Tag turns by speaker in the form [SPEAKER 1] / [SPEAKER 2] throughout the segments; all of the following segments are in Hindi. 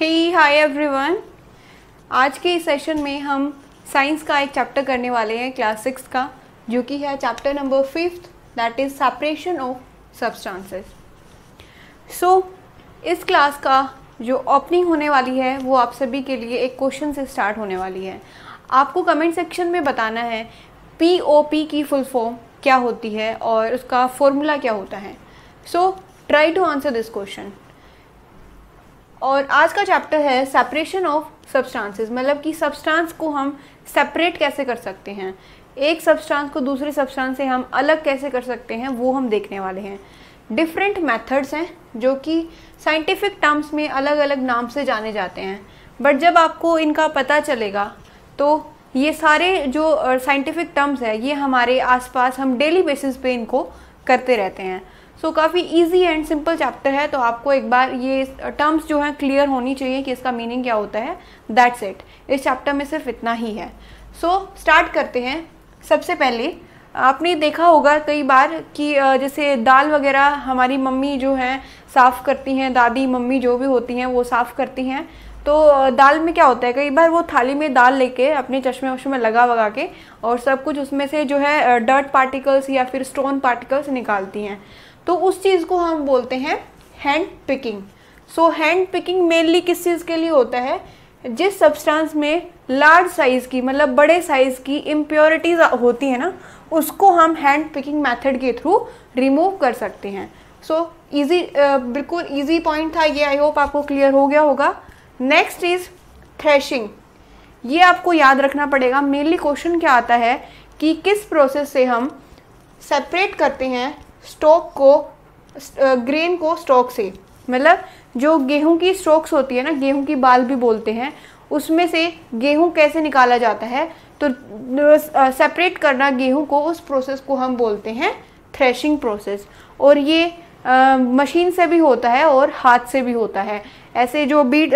[SPEAKER 1] हे हाय एवरीवन आज के इस सेशन में हम साइंस का एक चैप्टर करने वाले हैं क्लास सिक्स का जो कि है chapter number fifth that is separation of substances so इस क्लास का जो ओपनिंग होने वाली है वो आप सभी के लिए एक क्वेश्चन से स्टार्ट होने वाली है आपको कमेंट सेक्शन में बताना है पी ओ पी की फुल फॉर्म क्या होती है और उसका फॉर्मूला क्या होता है so try to answer this question और आज का चैप्टर है सेपरेशन ऑफ सब्सटेंसेस मतलब कि सब्सटेंस को हम सेपरेट कैसे कर सकते हैं एक सब्सटेंस को दूसरे सब्सटेंस से हम अलग कैसे कर सकते हैं वो हम देखने वाले हैं डिफरेंट मेथड्स हैं जो कि साइंटिफिक टर्म्स में अलग अलग नाम से जाने जाते हैं बट जब आपको इनका पता चलेगा तो ये सारे जो साइंटिफिक टर्म्स है ये हमारे आसपास हम डेली बेसिस पे इनको करते रहते हैं सो so, काफ़ी ईजी एंड सिंपल चैप्टर है तो आपको एक बार ये टर्म्स uh, जो हैं क्लियर होनी चाहिए कि इसका मीनिंग क्या होता है दैट्स इट इस चैप्टर में सिर्फ इतना ही है सो so, स्टार्ट करते हैं सबसे पहले आपने देखा होगा कई बार कि uh, जैसे दाल वगैरह हमारी मम्मी जो हैं साफ़ करती हैं दादी मम्मी जो भी होती हैं वो साफ़ करती हैं तो uh, दाल में क्या होता है कई बार वो थाली में दाल लेके अपने चश्मे वश्मे लगा वगा के और सब कुछ उसमें से जो है डर्ट पार्टिकल्स या फिर स्टोन पार्टिकल्स निकालती हैं तो उस चीज़ को हम बोलते हैं hand picking so hand picking mainly किस चीज़ के लिए होता है जिस सब्सटेंस में लार्ज साइज़ की मतलब बड़े साइज़ की इम्प्योरिटीज़ होती है ना उसको हम हैंड पिकिंग मेथड के थ्रू रिमूव कर सकते हैं सो इजी बिल्कुल इजी पॉइंट था ये आई होप आपको क्लियर हो गया होगा नेक्स्ट इज़ थ्रेशिंग ये आपको याद रखना पड़ेगा मेनली क्वेश्चन क्या आता है कि किस प्रोसेस से हम सेपरेट करते हैं स्टॉक को ग्रेन को स्टॉक से मतलब जो गेहूं की स्टॉक्स होती है ना गेहूं की बाल भी बोलते हैं उसमें से गेहूं कैसे निकाला जाता है तो सेपरेट करना गेहूं को उस प्रोसेस को हम बोलते हैं थ्रेशिंग प्रोसेस और ये आ, मशीन से भी होता है और हाथ से भी होता है ऐसे जो बीट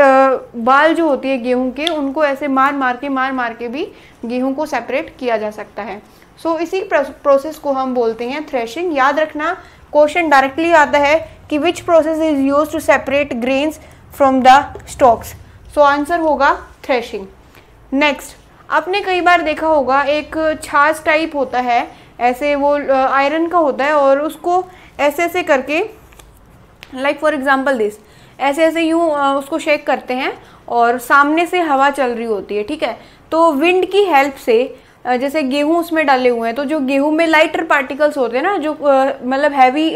[SPEAKER 1] बाल जो होती है गेहूं के उनको ऐसे मार मार के मार मार के भी गेहूं को सेपरेट किया जा सकता है सो so, इसी प्रोसेस को हम बोलते हैं थ्रेशिंग याद रखना क्वेश्चन डायरेक्टली आता है कि which process is use to separate grains from the stalks so answer होगा थ्रेशिंग नेक्स्ट आपने कई बार देखा होगा एक छाछ टाइप होता है ऐसे वो आयरन का होता है और उसको ऐसे ऐसे करके लाइक फॉर एग्जाम्पल दिस ऐसे ऐसे यूँ उसको शेक करते हैं और सामने से हवा चल रही होती है ठीक है तो विंड की हेल्प से जैसे गेहूँ उसमें डाले हुए हैं तो जो गेहूँ में लाइटर पार्टिकल्स होते हैं ना जो मतलब हैवी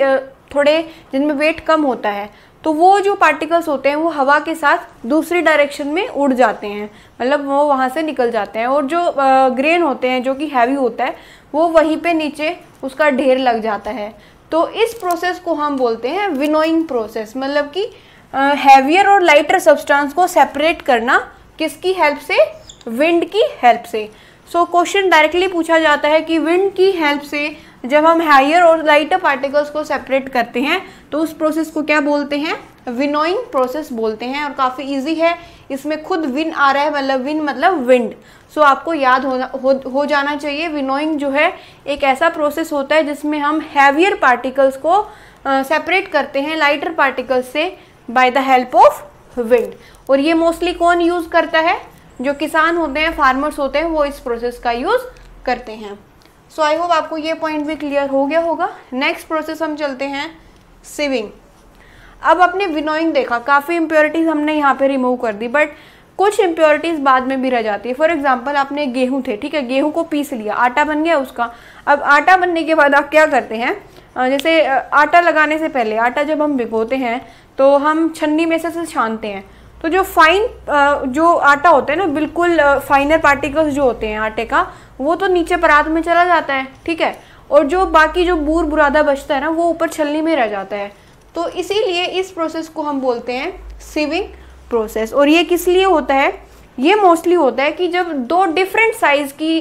[SPEAKER 1] थोड़े जिनमें वेट कम होता है तो वो जो पार्टिकल्स होते हैं वो हवा के साथ दूसरी डायरेक्शन में उड़ जाते हैं मतलब वो वहाँ से निकल जाते हैं और जो ग्रेन होते हैं जो कि हैवी होता है वो वहीं पे नीचे उसका ढेर लग जाता है तो इस प्रोसेस को हम बोलते हैं विनोइंग प्रोसेस मतलब कि हैवियर और लाइटर सब्सटेंस को सेपरेट करना किसकी हेल्प से विंड की हेल्प से सो क्वेश्चन डायरेक्टली पूछा जाता है कि विंड की हेल्प से जब हम हायर और लाइटर पार्टिकल्स को सेपरेट करते हैं तो उस प्रोसेस को क्या बोलते हैं विनोइंग प्रोसेस बोलते हैं और काफ़ी इजी है इसमें खुद विन आ रहा है मतलब विन मतलब विंड सो so, आपको याद होना हो, हो जाना चाहिए विनोइंग जो है एक ऐसा प्रोसेस होता है जिसमें हम हैवियर पार्टिकल्स को सेपरेट uh, करते हैं लाइटर पार्टिकल्स से by the help of wind और ये मोस्टली कौन यूज़ करता है जो किसान होते हैं फार्मर्स होते हैं वो इस प्रोसेस का यूज़ करते हैं सो आई होप आपको ये पॉइंट भी क्लियर हो गया होगा नेक्स्ट प्रोसेस हम चलते हैं सिविंग अब अपने विनोइंग देखा काफ़ी इम्प्योरिटीज़ हमने यहाँ पे रिमूव कर दी बट कुछ इम्प्योरिटीज़ बाद में भी रह जाती है फॉर एग्जाम्पल आपने गेहूँ थे ठीक है गेहूँ को पीस लिया आटा बन गया उसका अब आटा बनने के बाद आप क्या करते हैं जैसे आटा लगाने से पहले आटा जब हम भिगोते हैं तो हम छन्नी में से छानते हैं तो जो फाइन जो आटा होता है ना बिल्कुल फाइनर पार्टिकल्स जो होते हैं आटे का वो तो नीचे परात में चला जाता है ठीक है और जो बाकी जो बूर बुरादा बचता है ना वो ऊपर छलनी में रह जाता है तो इसीलिए इस प्रोसेस को हम बोलते हैं सिविंग प्रोसेस और ये किस लिए होता है ये मोस्टली होता है कि जब दो डिफरेंट साइज़ की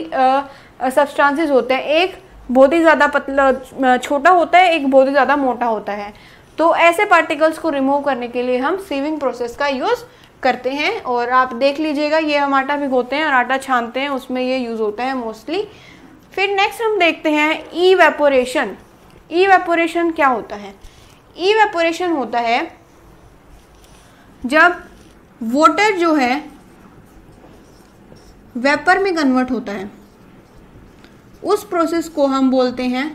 [SPEAKER 1] सब्सटांसेस होते हैं एक बहुत ही ज़्यादा पतला छोटा होता है एक बहुत ही ज़्यादा मोटा होता है तो ऐसे पार्टिकल्स को रिमूव करने के लिए हम सीविंग प्रोसेस का यूज़ करते हैं और आप देख लीजिएगा ये हम आटा भिगोते हैं और आटा छानते हैं उसमें ये यूज़ होता है मोस्टली फिर नेक्स्ट हम देखते हैं ई वेपोरेशन ई वेपोरेशन क्या होता है ई वेपोरेशन होता है जब वाटर जो है वेपर में कन्वर्ट होता है उस प्रोसेस को हम बोलते हैं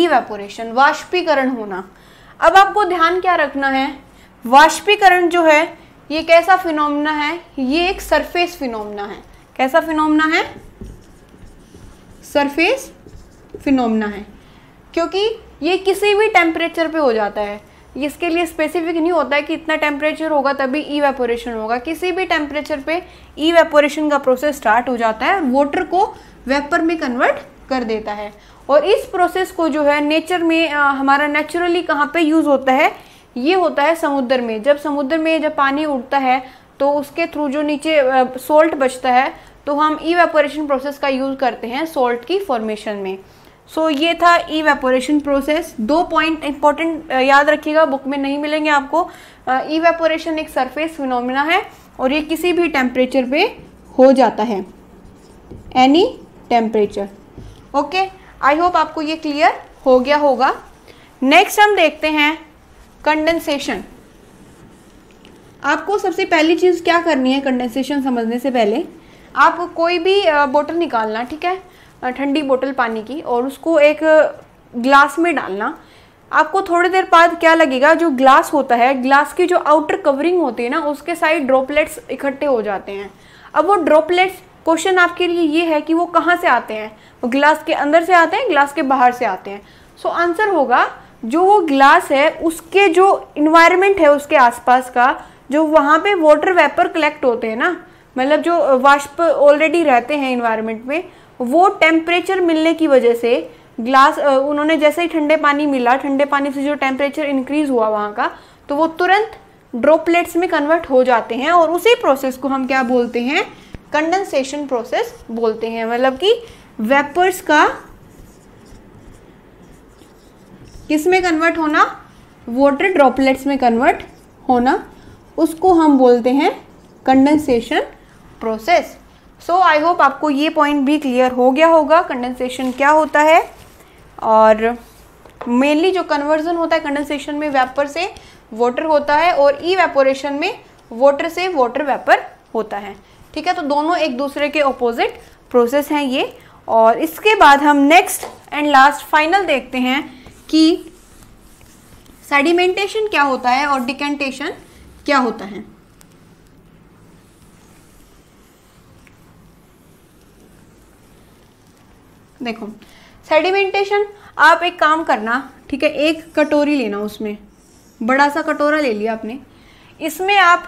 [SPEAKER 1] ई वेपोरेशन वाष्पीकरण होना अब आपको ध्यान क्या रखना है वाष्पीकरण जो है ये कैसा फिनोमना है ये एक सरफेस फिनोमना है कैसा फिनोमना है सरफेस फिनोमना है क्योंकि ये किसी भी टेम्परेचर पे हो जाता है इसके लिए स्पेसिफिक नहीं होता है कि इतना टेम्परेचर होगा तभी ई वेपोरेशन होगा किसी भी टेम्परेचर पे ई वेपोरेशन का प्रोसेस स्टार्ट हो जाता है और वाटर को वेपर में कन्वर्ट कर देता है और इस प्रोसेस को जो है नेचर में आ, हमारा नेचुरली कहाँ पे यूज़ होता है ये होता है समुद्र में जब समुद्र में जब पानी उड़ता है तो उसके थ्रू जो नीचे सोल्ट बचता है तो हम वेपोरेशन प्रोसेस का यूज़ करते हैं सोल्ट की फॉर्मेशन में सो so, ये था वेपोरेशन प्रोसेस दो पॉइंट इंपॉर्टेंट याद रखिएगा बुक में नहीं मिलेंगे आपको ई वेपोरेशन एक सरफेस फिनोमिना है और ये किसी भी टेम्परेचर पे हो जाता है any temperature okay okay? I hope आपको ये क्लियर हो गया होगा नेक्स्ट हम देखते हैं कंडेंसेशन आपको सबसे पहली चीज़ क्या करनी है कंडेंसेशन समझने से पहले आप कोई भी बोतल निकालना ठीक है ठंडी बोतल पानी की और उसको एक ग्लास में डालना आपको थोड़ी देर बाद क्या लगेगा जो ग्लास होता है ग्लास की जो आउटर कवरिंग होती है ना उसके साइड ड्रॉपलेट्स इकट्ठे हो जाते हैं अब वो ड्रॉपलेट्स क्वेश्चन आपके लिए ये है कि वो कहाँ से आते हैं वो ग्लास के अंदर से आते हैं ग्लास के बाहर से आते हैं सो so, आंसर होगा जो वो ग्लास है उसके जो इन्वायरमेंट है उसके आसपास का जो वहाँ पे वाटर वेपर कलेक्ट होते हैं ना मतलब जो वाष्प ऑलरेडी रहते हैं इन्वायरमेंट में वो टेम्परेचर मिलने की वजह से ग्लास उन्होंने जैसे ही ठंडे पानी मिला ठंडे पानी से जो टेम्परेचर इंक्रीज हुआ वहाँ का तो वो तुरंत ड्रॉपलेट्स में कन्वर्ट हो जाते हैं और उसी प्रोसेस को हम क्या बोलते हैं कंडेंसेशन प्रोसेस बोलते हैं मतलब कि वेपर्स का किस में कन्वर्ट होना वाटर ड्रॉपलेट्स में कन्वर्ट होना उसको हम बोलते हैं condensation process so I hope आपको ये पॉइंट भी क्लियर हो गया होगा कंडेंसेशन क्या होता है और मेनली जो कन्वर्जन होता है कंडेंसेशन में वेपर से वाटर होता है और ई वेपोरेशन में वाटर से वाटर वेपर होता है ठीक है तो दोनों एक दूसरे के ऑपोजिट प्रोसेस हैं ये और इसके बाद हम नेक्स्ट एंड लास्ट फाइनल देखते हैं कि सेडिमेंटेशन क्या होता है और डिकेंटेशन क्या होता है देखो सेडिमेंटेशन आप एक काम करना ठीक है एक कटोरी लेना उसमें बड़ा सा कटोरा ले लिया आपने इसमें आप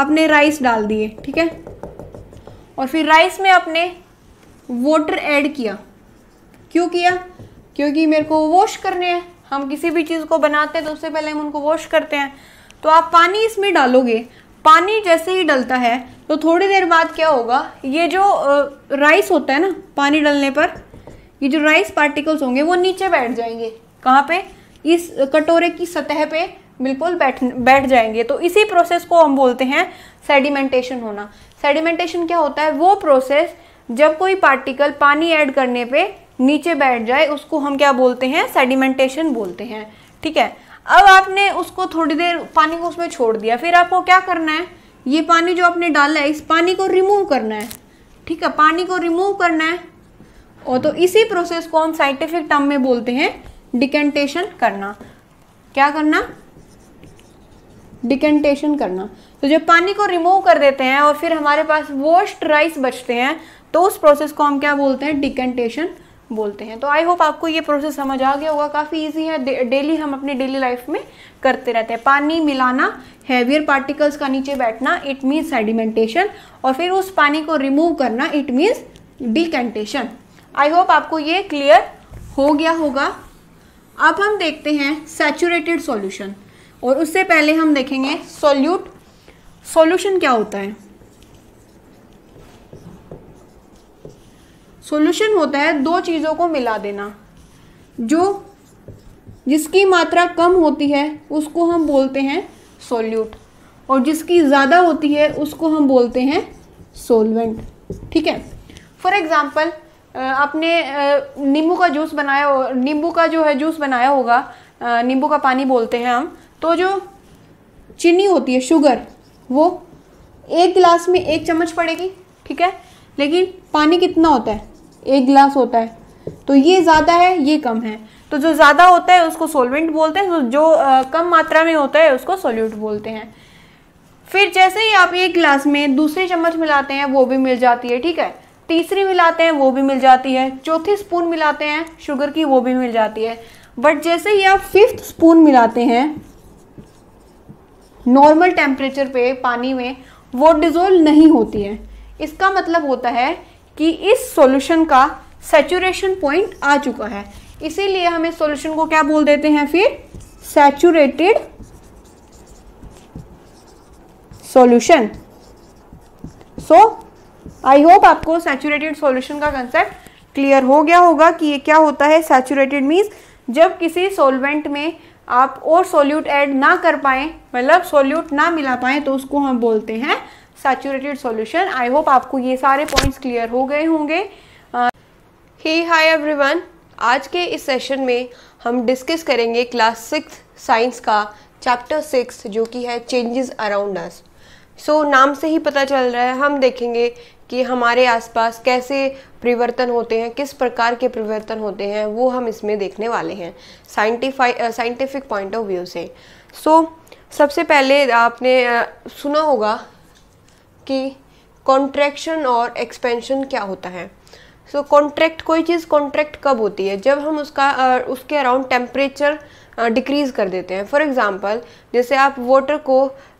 [SPEAKER 1] आपने राइस डाल दिए ठीक है और फिर राइस में आपने वाटर ऐड किया क्यों किया क्योंकि मेरे को वॉश करने हैं हम किसी भी चीज़ को बनाते हैं तो उससे पहले हम उनको वॉश करते हैं तो आप पानी इसमें डालोगे पानी जैसे ही डलता है तो थोड़ी देर बाद क्या होगा ये जो राइस होता है ना पानी डलने पर ये जो राइस पार्टिकल्स होंगे वो नीचे बैठ जाएंगे कहाँ पे इस कटोरे की सतह पे बिल्कुल बैठ बैठ जाएंगे तो इसी प्रोसेस को हम बोलते हैं सेडिमेंटेशन होना सेडिमेंटेशन क्या होता है वो प्रोसेस जब कोई पार्टिकल पानी ऐड करने पे नीचे बैठ जाए उसको हम क्या बोलते हैं सेडिमेंटेशन बोलते हैं ठीक है अब आपने उसको थोड़ी देर पानी को उसमें छोड़ दिया फिर आपको क्या करना है ये पानी जो आपने डाला है इस पानी को रिमूव करना है ठीक है पानी को रिमूव करना है और तो इसी प्रोसेस को हम साइंटिफिक टर्म में बोलते हैं डिकेंटेशन करना क्या करना डिकेंटेशन करना तो जब पानी को रिमूव कर देते हैं और फिर हमारे पास वॉश्ड राइस बचते हैं तो उस प्रोसेस को हम क्या बोलते हैं डिकेंटेशन बोलते हैं तो आई होप आपको ये प्रोसेस समझ आ गया होगा काफ़ी इजी है डेली हम अपनी डेली लाइफ में करते रहते हैं पानी मिलाना हैवियर पार्टिकल्स का नीचे बैठना इट मीन्स सेडिमेंटेशन और फिर उस पानी को रिमूव करना it means decantation I hope आपको ये क्लियर हो गया होगा अब हम देखते हैं सैचुरेटेड सॉल्यूशन और उससे पहले हम देखेंगे सोल्यूट सॉल्यूशन क्या होता है सॉल्यूशन होता है दो चीज़ों को मिला देना जो जिसकी मात्रा कम होती है उसको हम बोलते हैं सोल्यूट और जिसकी ज़्यादा होती है उसको हम बोलते हैं सोलवेंट ठीक है फॉर एग्ज़ाम्पल आपने नींबू का जूस बनाया नींबू का जो है जूस बनाया होगा नींबू का पानी बोलते हैं हम तो जो चीनी होती है शुगर वो एक गिलास में एक चम्मच पड़ेगी ठीक है लेकिन पानी कितना होता है एक गिलास होता है तो ये ज़्यादा है ये कम है तो जो ज़्यादा होता है उसको सोलवेंट बोलते हैं तो जो आ, कम मात्रा में होता है उसको सोल्यूट बोलते हैं फिर जैसे ही आप एक गिलास में दूसरी चम्मच मिलाते हैं वो भी मिल जाती है ठीक है तीसरी मिलाते हैं वो भी मिल जाती है चौथी स्पून मिलाते हैं शुगर की वो भी मिल जाती है बट जैसे ही आप फिफ्थ स्पून मिलाते हैं नॉर्मल टेम्परेचर पे पानी में वो डिज़ोल्व नहीं होती है इसका मतलब होता है कि इस सॉल्यूशन का सेचुरेशन पॉइंट आ चुका है इसीलिए हम इस सॉल्यूशन को क्या बोल देते हैं फिर saturated solution so I hope आपको सैचुरेटेड सॉल्यूशन का कंसेप्ट क्लियर हो गया होगा कि ये क्या होता है सेचुरेटेड मीन्स जब किसी सॉल्वेंट में आप और सोल्यूट ऐड ना कर पाएँ मतलब सोल्यूट ना मिला पाएँ तो उसको हम बोलते हैं सैचुरेटेड सॉल्यूशन आई होप आपको ये सारे पॉइंट्स क्लियर हो गए होंगे ही हाय एवरीवन आज के इस सेशन में हम डिस्कस करेंगे क्लास सिक्स साइंस का चैप्टर सिक्स जो कि है चेंजेस अराउंड अस सो नाम से ही पता चल रहा है हम देखेंगे कि हमारे आसपास कैसे परिवर्तन होते हैं किस प्रकार के परिवर्तन होते हैं वो हम इसमें देखने वाले हैं साइंटिफाई साइंटिफिक पॉइंट ऑफ व्यू से सो so, सबसे पहले आपने uh, सुना होगा कि कॉन्ट्रैक्शन और एक्सपेंशन क्या होता है सो so, कॉन्ट्रैक्ट कोई चीज़ कॉन्ट्रैक्ट कब होती है जब हम उसका uh, उसके अराउंड टेम्परेचर डिक्रीज़ कर देते हैं फॉर एग्ज़ाम्पल जैसे आप वाटर को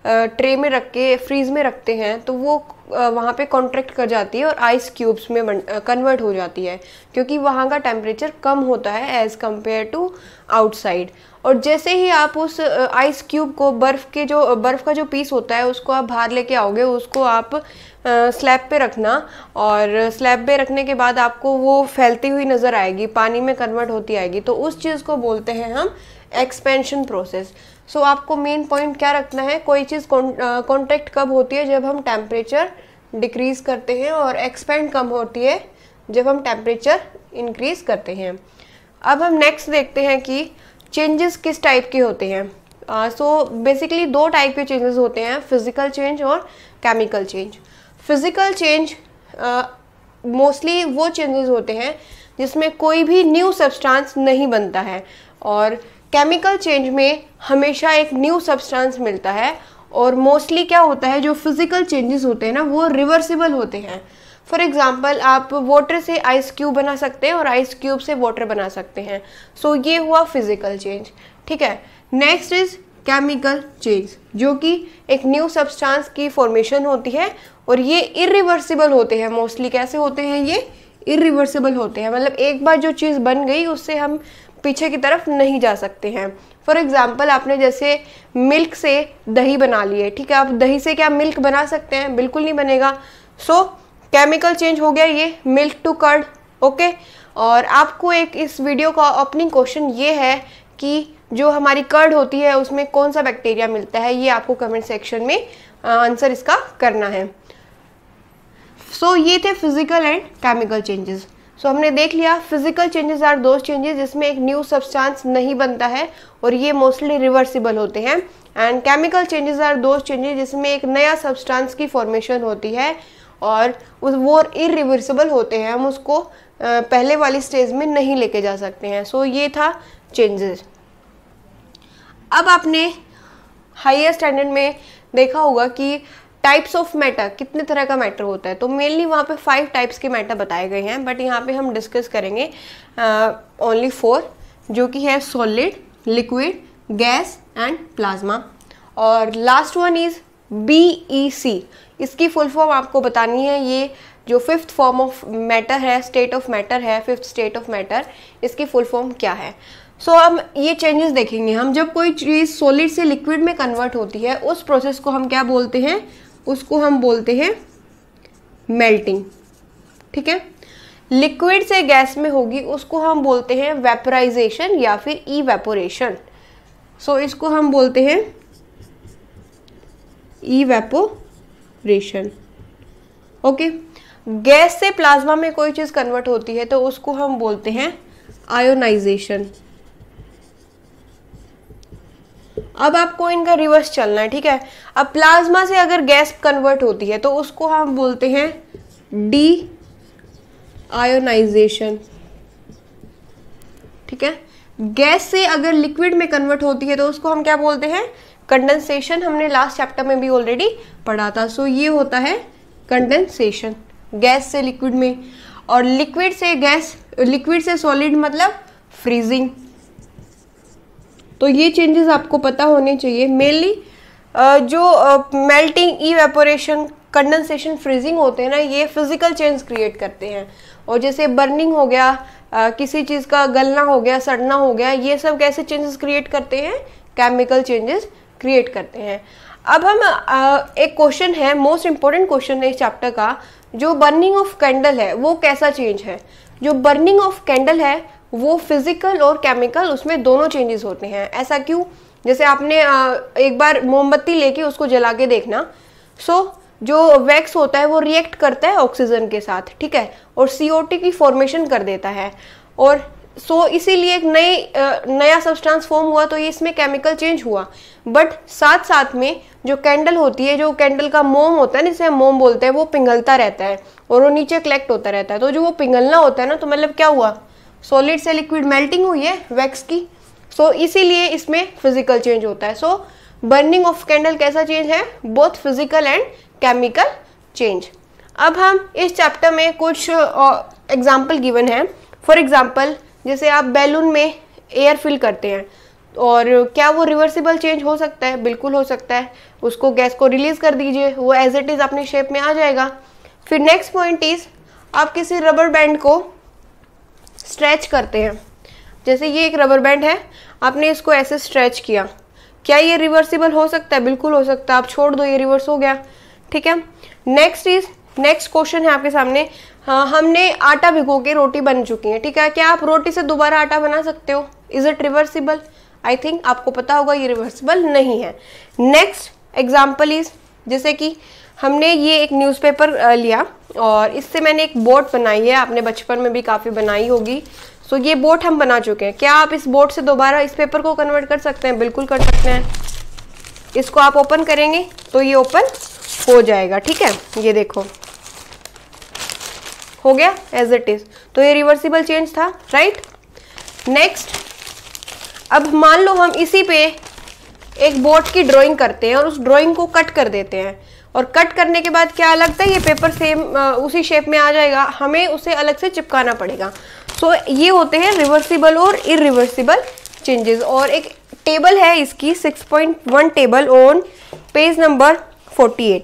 [SPEAKER 1] ट्रे में रख के फ्रीज़ में रखते हैं तो वो वहाँ पे कॉन्ट्रैक्ट कर जाती है और आइस क्यूब्स में कन्वर्ट हो जाती है क्योंकि वहाँ का टेम्परेचर कम होता है एज़ कम्पेयर टू आउटसाइड और जैसे ही आप उस आइस क्यूब को बर्फ़ के जो बर्फ़ का जो पीस होता है उसको आप बाहर लेके आओगे उसको आप स्लैब पे रखना और स्लैब पे रखने के बाद आपको वो फैलती हुई नज़र आएगी पानी में कन्वर्ट होती आएगी तो उस चीज़ को बोलते हैं हम एक्सपेंशन प्रोसेस सो so, आपको मेन पॉइंट क्या रखना है कोई चीज़ कॉन्टैक्ट कब होती है जब हम टेम्परेचर डिक्रीज करते हैं और एक्सपेंड कम होती है जब हम टेम्परेचर इंक्रीज करते हैं अब हम नेक्स्ट देखते हैं कि चेंजेस किस टाइप के होते हैं सो uh, बेसिकली so, दो टाइप के चेंजेस होते हैं फिज़िकल चेंज और chemical change physical change mostly वो चेंजेस होते हैं जिसमें कोई भी न्यू सब्सटेंस नहीं बनता है और केमिकल चेंज में हमेशा एक न्यू सब्सटेंस मिलता है और मोस्टली क्या होता है जो फिज़िकल चेंजेस होते हैं ना वो रिवर्सिबल होते हैं फॉर एग्ज़ाम्पल आप वाटर से आइस क्यूब बना सकते हैं और आइस क्यूब से वाटर बना सकते हैं सो so, ये हुआ फिज़िकल चेंज ठीक है नेक्स्ट इज़ केमिकल चेंज जो कि एक न्यू सब्सटेंस की फॉर्मेशन होती है और ये इरिवर्सिबल होते हैं मोस्टली कैसे होते हैं ये इरिवर्सिबल होते हैं मतलब एक बार जो चीज़ बन गई उससे हम पीछे की तरफ नहीं जा सकते हैं फॉर एग्ज़ाम्पल आपने जैसे मिल्क से दही बना लिए ठीक है आप दही से क्या मिल्क बना सकते हैं बिल्कुल नहीं बनेगा सो केमिकल चेंज हो गया ये मिल्क टू कर्ड ओके और आपको एक इस वीडियो का ओपनिंग क्वेश्चन ये है कि जो हमारी कर्ड होती है उसमें कौन सा बैक्टीरिया मिलता है ये आपको कमेंट सेक्शन में आंसर इसका करना है सो so, ये थे physical and chemical changes so हमने देख लिया physical changes are those changes जिसमें एक न्यू सब्सटेंस नहीं बनता है और ये मोस्टली रिवर्सिबल होते हैं and chemical changes are those changes जिसमें एक नया सब्सटेंस की फॉर्मेशन होती है और उस वो इरिवर्सिबल होते हैं हम उसको पहले वाली स्टेज में नहीं लेके जा सकते हैं सो ये था चेंजेस अब आपने हाइयर स्टैंडर्ड में देखा होगा कि टाइप्स ऑफ मैटर कितने तरह का मैटर होता है तो मेनली वहाँ पे फाइव टाइप्स के मैटर बताए गए हैं बट यहाँ पे हम डिस्कस करेंगे ओनली uh, फोर जो कि है solid liquid gas and plasma और last one is B E C इसकी फुल फॉर्म आपको बतानी है ये जो फिफ्थ फॉर्म ऑफ मैटर है स्टेट ऑफ मैटर है फिफ्थ स्टेट ऑफ मैटर इसकी फुल फॉर्म क्या है सो so, हम ये चेंजेस देखेंगे हम जब कोई चीज़ सॉलिड से लिक्विड में कन्वर्ट होती है उस प्रोसेस को हम क्या बोलते हैं उसको हम बोलते हैं मेल्टिंग ठीक है लिक्विड से गैस में होगी उसको हम बोलते हैं वेपराइजेशन या फिर ई वेपोरेशन सो इसको हम बोलते हैं ई वेपोरेशन ओके गैस से प्लाज्मा में कोई चीज़ कन्वर्ट होती है तो उसको हम बोलते हैं आयोनाइजेशन अब आपको इनका रिवर्स चलना है ठीक है अब प्लाज्मा से अगर गैस कन्वर्ट होती है तो उसको हम बोलते हैं डी आयोनाइजेशन ठीक है गैस से अगर लिक्विड में कन्वर्ट होती है तो उसको हम क्या बोलते हैं कंडेंसेशन हमने लास्ट चैप्टर में भी ऑलरेडी पढ़ा था सो ये होता है कंडेंसेशन गैस से लिक्विड में और लिक्विड से गैस लिक्विड से सॉलिड मतलब फ्रीजिंग तो ये चेंजेस आपको पता होने चाहिए मेनली जो melting evaporation condensation freezing होते हैं ना ये फिजिकल चेंज क्रिएट करते हैं और जैसे बर्निंग हो गया आ, किसी चीज़ का गलना हो गया सड़ना हो गया ये सब कैसे चेंजेस क्रिएट करते हैं केमिकल चेंजेस क्रिएट करते हैं अब हम आ, एक क्वेश्चन है मोस्ट इम्पॉर्टेंट क्वेश्चन है इस चैप्टर का जो बर्निंग ऑफ कैंडल है वो कैसा चेंज है जो बर्निंग ऑफ कैंडल है वो फिजिकल और केमिकल उसमें दोनों चेंजेस होते हैं ऐसा क्यों जैसे आपने एक बार मोमबत्ती लेके उसको जला के देखना सो so, जो वैक्स होता है वो रिएक्ट करता है ऑक्सीजन के साथ ठीक है और सी की फॉर्मेशन कर देता है और सो so, इसीलिए एक नए नया सब्सटेंस फॉर्म हुआ तो ये इसमें केमिकल चेंज हुआ बट साथ साथ में जो कैंडल होती है जो कैंडल का मोम होता है ना जिसे हम मोम बोलते हैं वो पिघलता रहता है और वो नीचे कलेक्ट होता रहता है तो जो वो पिघलना होता है ना तो मतलब क्या हुआ सॉलिड से लिक्विड मेल्टिंग हुई है वैक्स की सो so, इसीलिए इसमें फिजिकल चेंज होता है सो बर्निंग ऑफ कैंडल कैसा चेंज है both physical and chemical change अब हम इस चैप्टर में कुछ एग्जाम्पल गिवन है फॉर एग्जाम्पल जैसे आप बैलून में एयर फिल करते हैं और क्या वो रिवर्सिबल चेंज हो सकता है बिल्कुल हो सकता है उसको गैस को रिलीज़ कर दीजिए वो एज इट इज़ अपने शेप में आ जाएगा फिर नेक्स्ट पॉइंट इज़ आप किसी रबर बैंड को स्ट्रेच करते हैं जैसे ये एक रबर बैंड है आपने इसको ऐसे स्ट्रेच किया क्या ये रिवर्सिबल हो सकता है बिल्कुल हो सकता है आप छोड़ दो ये रिवर्स हो गया ठीक है नेक्स्ट इज नेक्स्ट क्वेश्चन है आपके सामने हाँ हमने आटा भिगो के रोटी बन चुकी है ठीक है क्या आप रोटी से दोबारा आटा बना सकते हो is it reversible I think आपको पता होगा ये रिवर्सिबल नहीं है नेक्स्ट एग्जाम्पल इज जैसे कि हमने ये एक न्यूज़पेपर लिया और इससे मैंने एक बोट बनाई है आपने बचपन में भी काफ़ी बनाई होगी सो ये बोट हम बना चुके हैं क्या आप इस बोट से दोबारा इस पेपर को कन्वर्ट कर सकते हैं बिल्कुल कर सकते हैं इसको आप ओपन करेंगे तो ये ओपन हो जाएगा ठीक है ये देखो हो गया एज इट इज़ तो ये रिवर्सिबल चेंज था राइट नेक्स्ट अब मान लो हम इसी पे एक बोट की ड्राइंग करते हैं और उस ड्राइंग को कट कर देते हैं और कट करने के बाद क्या लगता है ये पेपर सेम उसी शेप में आ जाएगा हमें उसे अलग से चिपकाना पड़ेगा सो so, ये होते हैं रिवर्सिबल और इरिवर्सिबल चेंजेस और एक टेबल है इसकी 6.1 टेबल ऑन पेज नंबर 48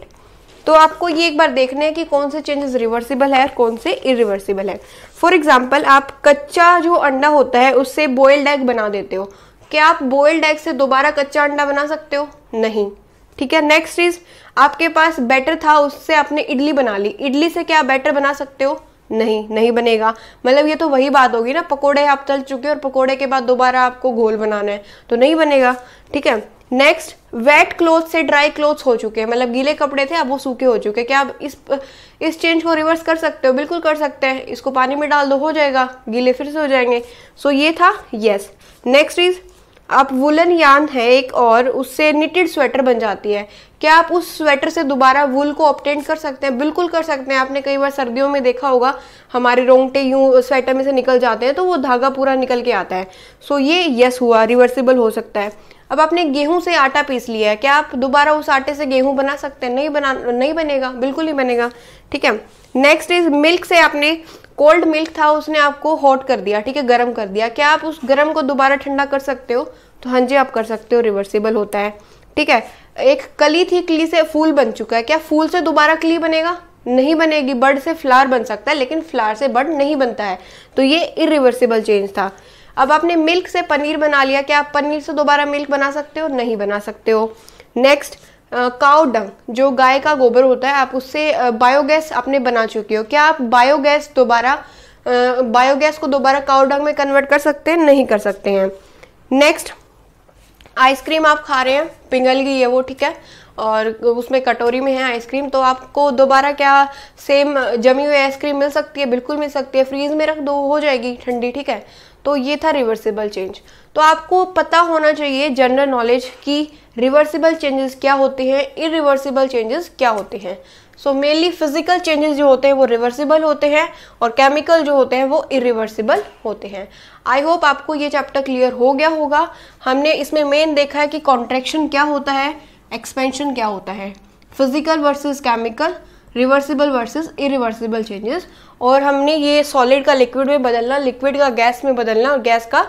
[SPEAKER 1] तो आपको ये एक बार देखना है कि कौन से चेंजेस रिवर्सिबल है और कौन से इरिवर्सिबल है फॉर एग्जाम्पल आप कच्चा जो अंडा होता है उससे बॉयल्ड एग बना देते हो क्या आप बॉयल्ड एग से दोबारा कच्चा अंडा बना सकते हो नहीं ठीक है नेक्स्ट इज आपके पास बैटर था उससे आपने इडली बना ली इडली से क्या बैटर बना सकते हो नहीं नहीं बनेगा मतलब ये तो वही बात होगी ना पकोड़े आप तल चुके और पकोड़े के बाद दोबारा आपको घोल बनाना है तो नहीं बनेगा ठीक है नेक्स्ट वेट क्लोथ से ड्राई क्लोथ्स हो चुके हैं मतलब गीले कपड़े थे अब वो सूखे हो चुके हैं क्या आप इस इस चेंज को रिवर्स कर सकते हो बिल्कुल कर सकते हैं इसको पानी में डाल दो हो जाएगा गीले फिर से हो जाएंगे सो so, ये था यस नेक्स्ट इज आप वुलन यान है एक और उससे निटेड स्वेटर बन जाती है क्या आप उस स्वेटर से दोबारा वूल को ऑप्टेंट कर सकते हैं बिल्कुल कर सकते हैं आपने कई बार सर्दियों में देखा होगा हमारे रोंगटे यूँ स्वेटर में से निकल जाते हैं तो वो धागा पूरा निकल के आता है सो ये यस हुआ रिवर्सिबल हो सकता है अब आपने गेहूं से आटा पीस लिया है क्या आप दोबारा उस आटे से गेहूं बना सकते हैं नहीं बना नहीं बनेगा बिल्कुल ही बनेगा ठीक है नेक्स्ट इज मिल्क से आपने कोल्ड मिल्क था उसने आपको हॉट कर दिया ठीक है गर्म कर दिया क्या आप उस गर्म को दोबारा ठंडा कर सकते हो तो हाँ जी आप कर सकते हो रिवर्सिबल होता है ठीक है एक कली थी कली से फूल बन चुका है क्या फूल से दोबारा कली बनेगा नहीं बनेगी बर्ड से फ्लावर बन सकता है लेकिन फ्लावर से बर्ड नहीं बनता है तो ये इरिवर्सिबल चेंज था अब आपने मिल्क से पनीर बना लिया क्या आप पनीर से दोबारा मिल्क बना सकते हो नहीं बना सकते हो नेक्स्ट काउ डंग जो गाय का गोबर होता है आप उससे बायोगैस आपने बना चुके हो क्या आप बायोगैस दोबारा बायोगैस को दोबारा काउ डंग में कन्वर्ट कर सकते हैं नहीं कर सकते हैं नेक्स्ट आइसक्रीम आप खा रहे हैं पिघल गई है वो ठीक है और उसमें कटोरी में है आइसक्रीम तो आपको दोबारा क्या सेम जमी हुई आइसक्रीम मिल सकती है बिल्कुल मिल सकती है फ्रीज में रख दो हो जाएगी ठंडी ठीक है तो ये था रिवर्सिबल चेंज तो आपको पता होना चाहिए जनरल नॉलेज कि रिवर्सिबल चेंजेस क्या होते हैं इरिवर्सिबल चेंजेस क्या होते हैं सो मेनली फिजिकल चेंजेस जो होते हैं वो रिवर्सिबल होते हैं और केमिकल जो होते हैं वो इरिवर्सिबल होते हैं आई होप आपको ये चैप्टर क्लियर हो गया होगा हमने इसमें मेन देखा है कि कॉन्ट्रेक्शन क्या होता है एक्सपेंशन क्या होता है physical versus chemical reversible versus irreversible changes और हमने ये सॉलिड का लिक्विड में बदलना लिक्विड का गैस में बदलना और गैस का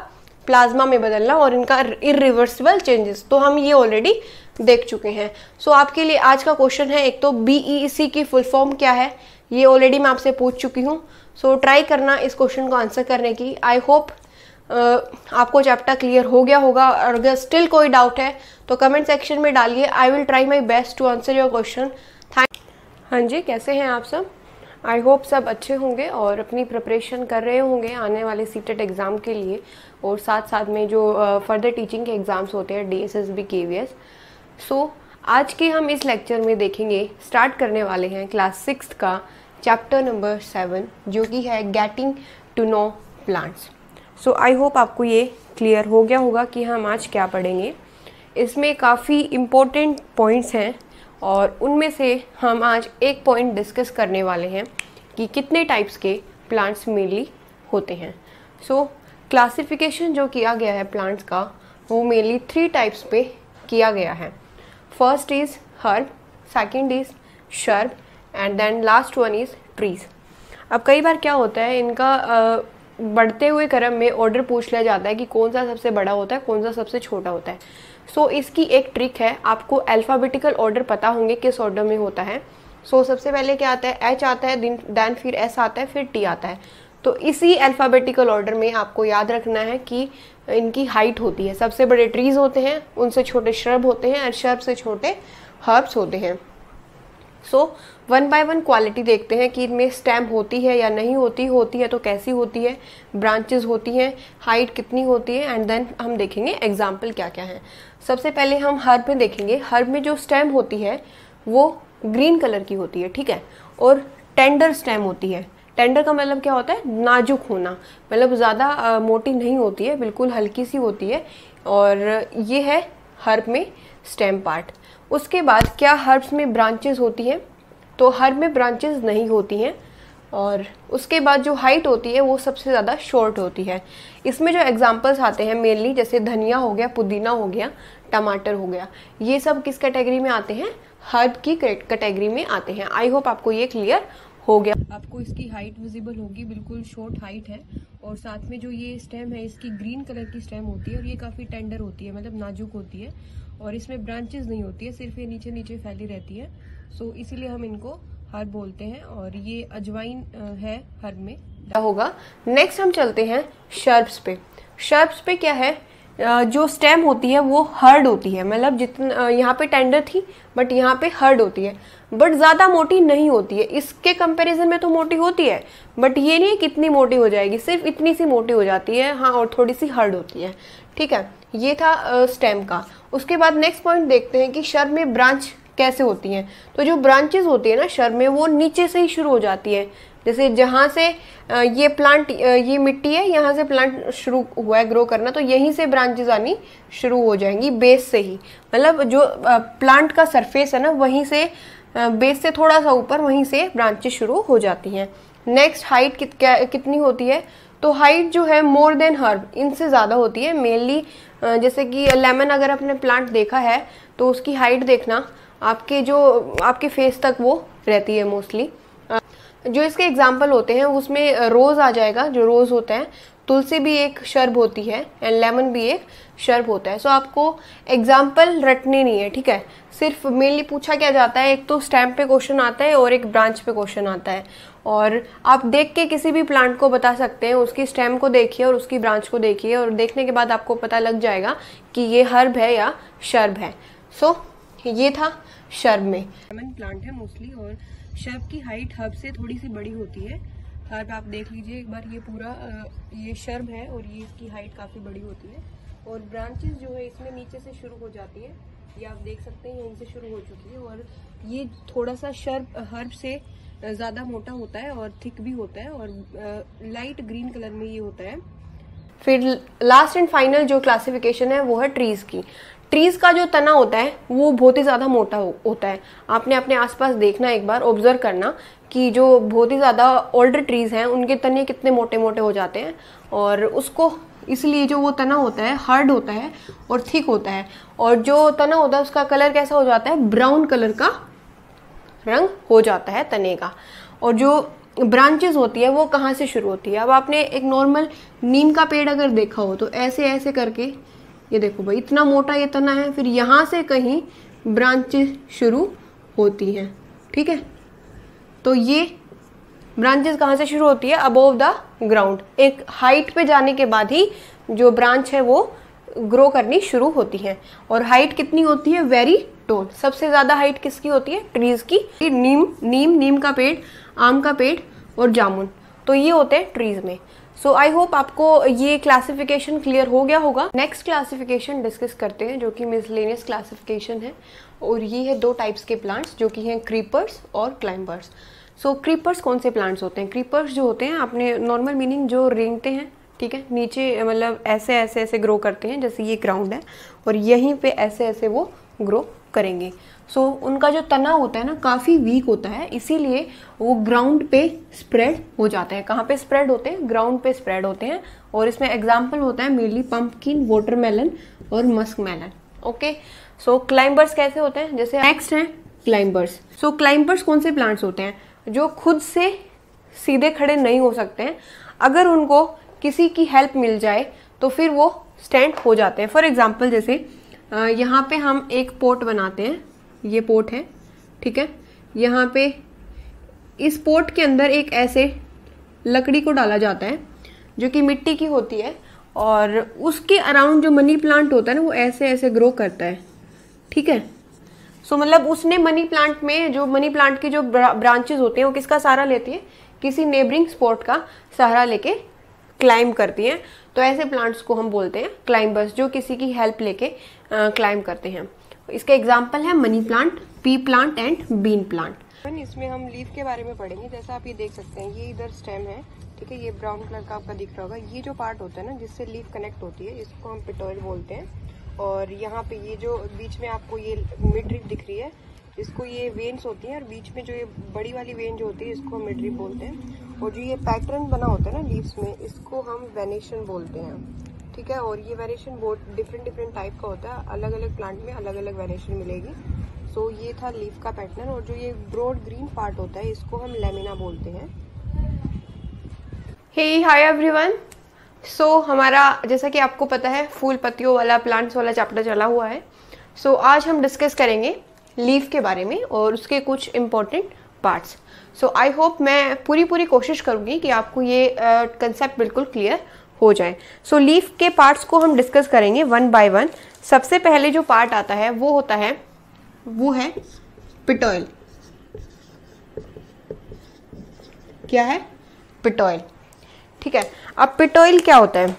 [SPEAKER 1] प्लाज्मा में बदलना और इनका इरिवर्सिबल चेंजेस तो हम ये ऑलरेडी देख चुके हैं सो so, आपके लिए आज का क्वेश्चन है एक तो बी e e की फुल फॉर्म क्या है ये ऑलरेडी मैं आपसे पूछ चुकी हूँ सो so, ट्राई करना इस क्वेश्चन को आंसर करने की आई होप आपको चैप्टर क्लियर हो गया होगा और अगर स्टिल कोई डाउट है तो कमेंट सेक्शन में डालिए I will try my best to answer your question thank हाँ जी कैसे हैं आप सब आई होप सब अच्छे होंगे और अपनी प्रिपरेशन कर रहे होंगे आने वाले सी एग्ज़ाम e के लिए और साथ साथ में जो फर्दर टीचिंग के एग्ज़ाम्स होते हैं D S S B K V S so so, आज के हम इस लेक्चर में देखेंगे स्टार्ट करने वाले हैं क्लास सिक्स का चैप्टर नंबर सेवन जो कि है getting to know plants so I hope आपको ये क्लियर हो गया होगा कि हम आज क्या पढ़ेंगे इसमें काफ़ी इम्पोर्टेंट पॉइंट्स हैं और उनमें से हम आज एक पॉइंट डिस्कस करने वाले हैं कि कितने टाइप्स के प्लांट्स मेनली होते हैं सो so, क्लासिफिकेशन जो किया गया है प्लांट्स का वो मेनली थ्री टाइप्स पे किया गया है first is herb second is shrub and then last one is trees अब कई बार क्या होता है इनका बढ़ते हुए क्रम में ऑर्डर पूछ लिया जाता है कि कौन सा सबसे बड़ा होता है कौन सा सबसे छोटा होता है सो so, इसकी एक ट्रिक है आपको अल्फ़ाबेटिकल ऑर्डर पता होंगे किस ऑर्डर में होता है सो so, सबसे पहले क्या आता है एच आता है दिन दैन फिर एस आता है फिर टी आता है तो इसी अल्फ़ाबेटिकल ऑर्डर में आपको याद रखना है कि इनकी हाइट होती है सबसे बड़े ट्रीज़ होते हैं उनसे छोटे श्रब होते हैं और श्रब से छोटे हर्ब्स होते हैं so one by one quality देखते हैं कि इनमें स्टेम होती है या नहीं होती होती है तो कैसी होती है ब्रांचेस होती हैं हाइट कितनी होती है एंड देन हम देखेंगे एग्जाम्पल क्या क्या है सबसे पहले हम हर्ब में देखेंगे हर्ब में जो स्टेम होती है वो ग्रीन कलर की होती है ठीक है और टेंडर स्टेम होती है टेंडर का मतलब क्या होता है नाजुक होना मतलब ज़्यादा मोटी नहीं होती है बिल्कुल हल्की सी होती है और ये है हर्ब में स्टेम पार्ट उसके बाद क्या हर्ब्स में ब्रांचेस होती हैं तो हर्ब में ब्रांचेस नहीं होती हैं और उसके बाद जो हाइट होती है वो सबसे ज़्यादा शॉर्ट होती है इसमें जो एग्जांपल्स आते हैं मेनली जैसे धनिया हो गया पुदीना हो गया टमाटर हो गया ये सब किस कैटेगरी में आते हैं हर्ब की कैटेगरी में आते हैं आई होप आपको ये क्लियर हो गया आपको इसकी हाइट विजिबल होगी बिल्कुल शॉर्ट हाइट है और साथ में जो ये स्टेम है इसकी ग्रीन कलर की स्टेम होती है और ये काफ़ी टेंडर होती है मतलब नाजुक होती है और इसमें ब्रांचेस नहीं होती है सिर्फ ये नीचे नीचे फैली रहती है सो इसीलिए हम इनको हर बोलते हैं और ये अजवाइन है हर में होगा नेक्स्ट हम चलते हैं शर्ब्स पे शर्ब्स पे क्या है जो स्टेम होती है वो हर्ड होती है मतलब जितना यहाँ पे टेंडर थी बट यहाँ पे हर्ड होती है बट ज़्यादा मोटी नहीं होती है इसके कंपैरिजन में तो मोटी होती है बट ये नहीं कितनी मोटी हो जाएगी सिर्फ इतनी सी मोटी हो जाती है हाँ और थोड़ी सी हर्ड होती है ठीक है ये था स्टेम का उसके बाद नेक्स्ट पॉइंट देखते हैं कि शर में ब्रांच कैसे होती हैं तो जो ब्रांचेज होती है ना शर में वो नीचे से ही शुरू हो जाती है जैसे जहाँ से ये प्लांट ये मिट्टी है यहाँ से प्लांट शुरू हुआ है ग्रो करना तो यहीं से ब्रांचेज आनी शुरू हो जाएंगी बेस से ही मतलब जो प्लांट का सरफेस है ना वहीं से बेस से थोड़ा सा ऊपर वहीं से ब्रांचेज शुरू हो जाती हैं नेक्स्ट हाइट कित कितनी होती है तो हाइट जो है मोर देन हर्ब इनसे ज़्यादा होती है मेनली जैसे कि लेमन अगर आपने प्लांट देखा है तो उसकी हाइट देखना आपके जो आपके फेस तक वो रहती है मोस्टली जो इसके एग्जाम्पल होते हैं उसमें रोज़ आ जाएगा जो रोज़ होता है तुलसी भी एक शर्ब होती है एंड लेमन भी एक शर्ब होता है सो so, आपको एग्जाम्पल रटने नहीं है ठीक है सिर्फ मेनली पूछा क्या जाता है एक तो स्टैम्प पे क्वेश्चन आता है और एक ब्रांच पे क्वेश्चन आता है और आप देख के किसी भी प्लांट को बता सकते हैं उसकी स्टेम को देखिए और उसकी ब्रांच को देखिए और देखने के बाद आपको पता लग जाएगा कि ये हर्ब है या शर्ब है सो so, ये था शर्ब में लेमन प्लांट है मोस्टली और शेफ की हाइट हब से थोड़ी सी बड़ी होती है थार पे आप देख लीजिए एक बार ये पूरा ये शर्म है और ये इसकी हाइट काफ़ी बड़ी होती है और ब्रांचेस जो है इसमें नीचे से शुरू हो जाती है ये आप देख सकते हैं यहीं से शुरू हो चुकी है और ये थोड़ा सा शर्म हर्ब से ज़्यादा मोटा होता है और थिक भी होता है और लाइट ग्रीन कलर में ये होता है फिर लास्ट एंड फाइनल जो क्लासिफिकेशन है वो है ट्रीज़ की ट्रीज़ का जो तना होता है वो बहुत ही ज़्यादा मोटा हो, होता है आपने अपने आसपास देखना एक बार ऑब्ज़र्व करना कि जो बहुत ही ज़्यादा ओल्ड ट्रीज़ हैं उनके तने कितने मोटे मोटे हो जाते हैं और उसको इसलिए जो वो तना होता है हार्ड होता है और थिक होता है और जो तना होता है उसका कलर कैसा हो जाता है ब्राउन कलर का रंग हो जाता है तने का और जो ब्रांचेस होती है वो कहाँ से शुरू होती है अब आपने एक नॉर्मल नीम का पेड़ अगर देखा हो तो ऐसे ऐसे करके ये देखो भाई इतना मोटा ये तना है फिर यहाँ से कहीं ब्रांचेस शुरू होती हैं ठीक है तो ये ब्रांचेस कहाँ से शुरू होती है अबोव द ग्राउंड एक हाइट पे जाने के बाद ही जो ब्रांच है वो ग्रो करनी शुरू होती है और हाइट कितनी होती है वेरी टोल सबसे ज़्यादा हाइट किसकी होती है ट्रीज़ की नीम नीम नीम का पेड़ आम का पेड़ और जामुन तो ये होते हैं ट्रीज़ में सो आई होप आपको ये क्लासिफिकेशन क्लियर हो गया होगा नेक्स्ट क्लासिफिकेशन डिस्कस करते हैं जो कि मिसलेनियस क्लासिफिकेशन है और ये है दो टाइप्स के प्लांट्स जो कि हैं क्रीपर्स और क्लाइंबर्स सो so, क्रीपर्स कौन से प्लांट्स होते हैं क्रीपर्स जो होते हैं आपने नॉर्मल मीनिंग जो रेंगते हैं ठीक है नीचे मतलब ऐसे ऐसे ऐसे ग्रो करते हैं जैसे ये ग्राउंड है और यहीं पे ऐसे ऐसे वो ग्रो करेंगे सो so, उनका जो तना होता है ना काफ़ी वीक होता है इसीलिए वो ग्राउंड पे स्प्रेड हो जाते हैं कहाँ पे स्प्रेड होते हैं ग्राउंड पे स्प्रेड होते हैं और इसमें एग्जाम्पल होता है मेनली पम्पकिन वाटरमेलन और musk melon okay so climbers कैसे होते हैं जैसे नेक्स्ट हैं क्लाइंबर्स सो क्लाइंबर्स कौन से प्लांट्स होते हैं जो खुद से सीधे खड़े नहीं हो सकते हैं अगर उनको किसी की हेल्प मिल जाए तो फिर वो स्टैंड हो जाते हैं फॉर एग्जाम्पल जैसे यहाँ पे हम एक पोर्ट बनाते हैं ये पोर्ट है ठीक है यहाँ पे इस पोर्ट के अंदर एक ऐसे लकड़ी को डाला जाता है जो कि मिट्टी की होती है और उसके अराउंड जो मनी प्लांट होता है ना वो ऐसे ऐसे ग्रो करता है ठीक है सो so, मतलब उसने मनी प्लांट में जो मनी प्लांट की जो ब्रांचेज होते हैं वो किसका सहारा लेती है किसी नेबरिंग स्पॉट का सहारा लेके क्लाइंब करती हैं तो ऐसे प्लांट्स को हम बोलते हैं क्लाइंबर्स जो किसी की हेल्प लेके क्लाइंब करते हैं इसके एग्जाम्पल है money plant pea plant and bean plant इसमें हम लीफ के बारे में पढ़ेंगे जैसा आप ये देख सकते हैं ये इधर स्टेम है ठीक है ये ब्राउन कलर का आपका दिख रहा होगा ये जो पार्ट होता है ना जिससे लीफ कनेक्ट होती है इसको हम पिटोइल बोलते हैं और यहाँ पे ये जो बीच में आपको ये मिड्रिप दिख रही है इसको ये वेन्स होती हैं और बीच में जो ये बड़ी वाली वेन जो होती है इसको हम मिड्रिप बोलते हैं और जो ये पैटर्न बना होता है ना लीव्स में इसको हम वेनेशन बोलते हैं ठीक है और ये वेरिएशन बहुत डिफरेंट डिफरेंट टाइप का होता है अलग अलग प्लांट में अलग अलग वेरिएशन मिलेगी सो so, ये था लीफ का पैटर्न और जो ये ब्रॉड ग्रीन पार्ट होता है इसको हम लेमिना बोलते हैं हे हाय एवरीवन सो हमारा जैसा कि आपको पता है फूल पत्तियों वाला प्लांट्स वाला चैप्टर चला हुआ है सो so, आज हम डिस्कस करेंगे लीफ के बारे में और उसके कुछ important parts so I hope मैं पूरी पूरी कोशिश करूंगी कि आपको ये कंसेप्ट uh, बिल्कुल क्लियर हो जाए सो so, लीफ के पार्ट्स को हम डिस्कस करेंगे वन बाय वन सबसे पहले जो पार्ट आता है वो होता है वो है पिटोयल क्या है पिटोयल ठीक है अब पिटोयल क्या होता है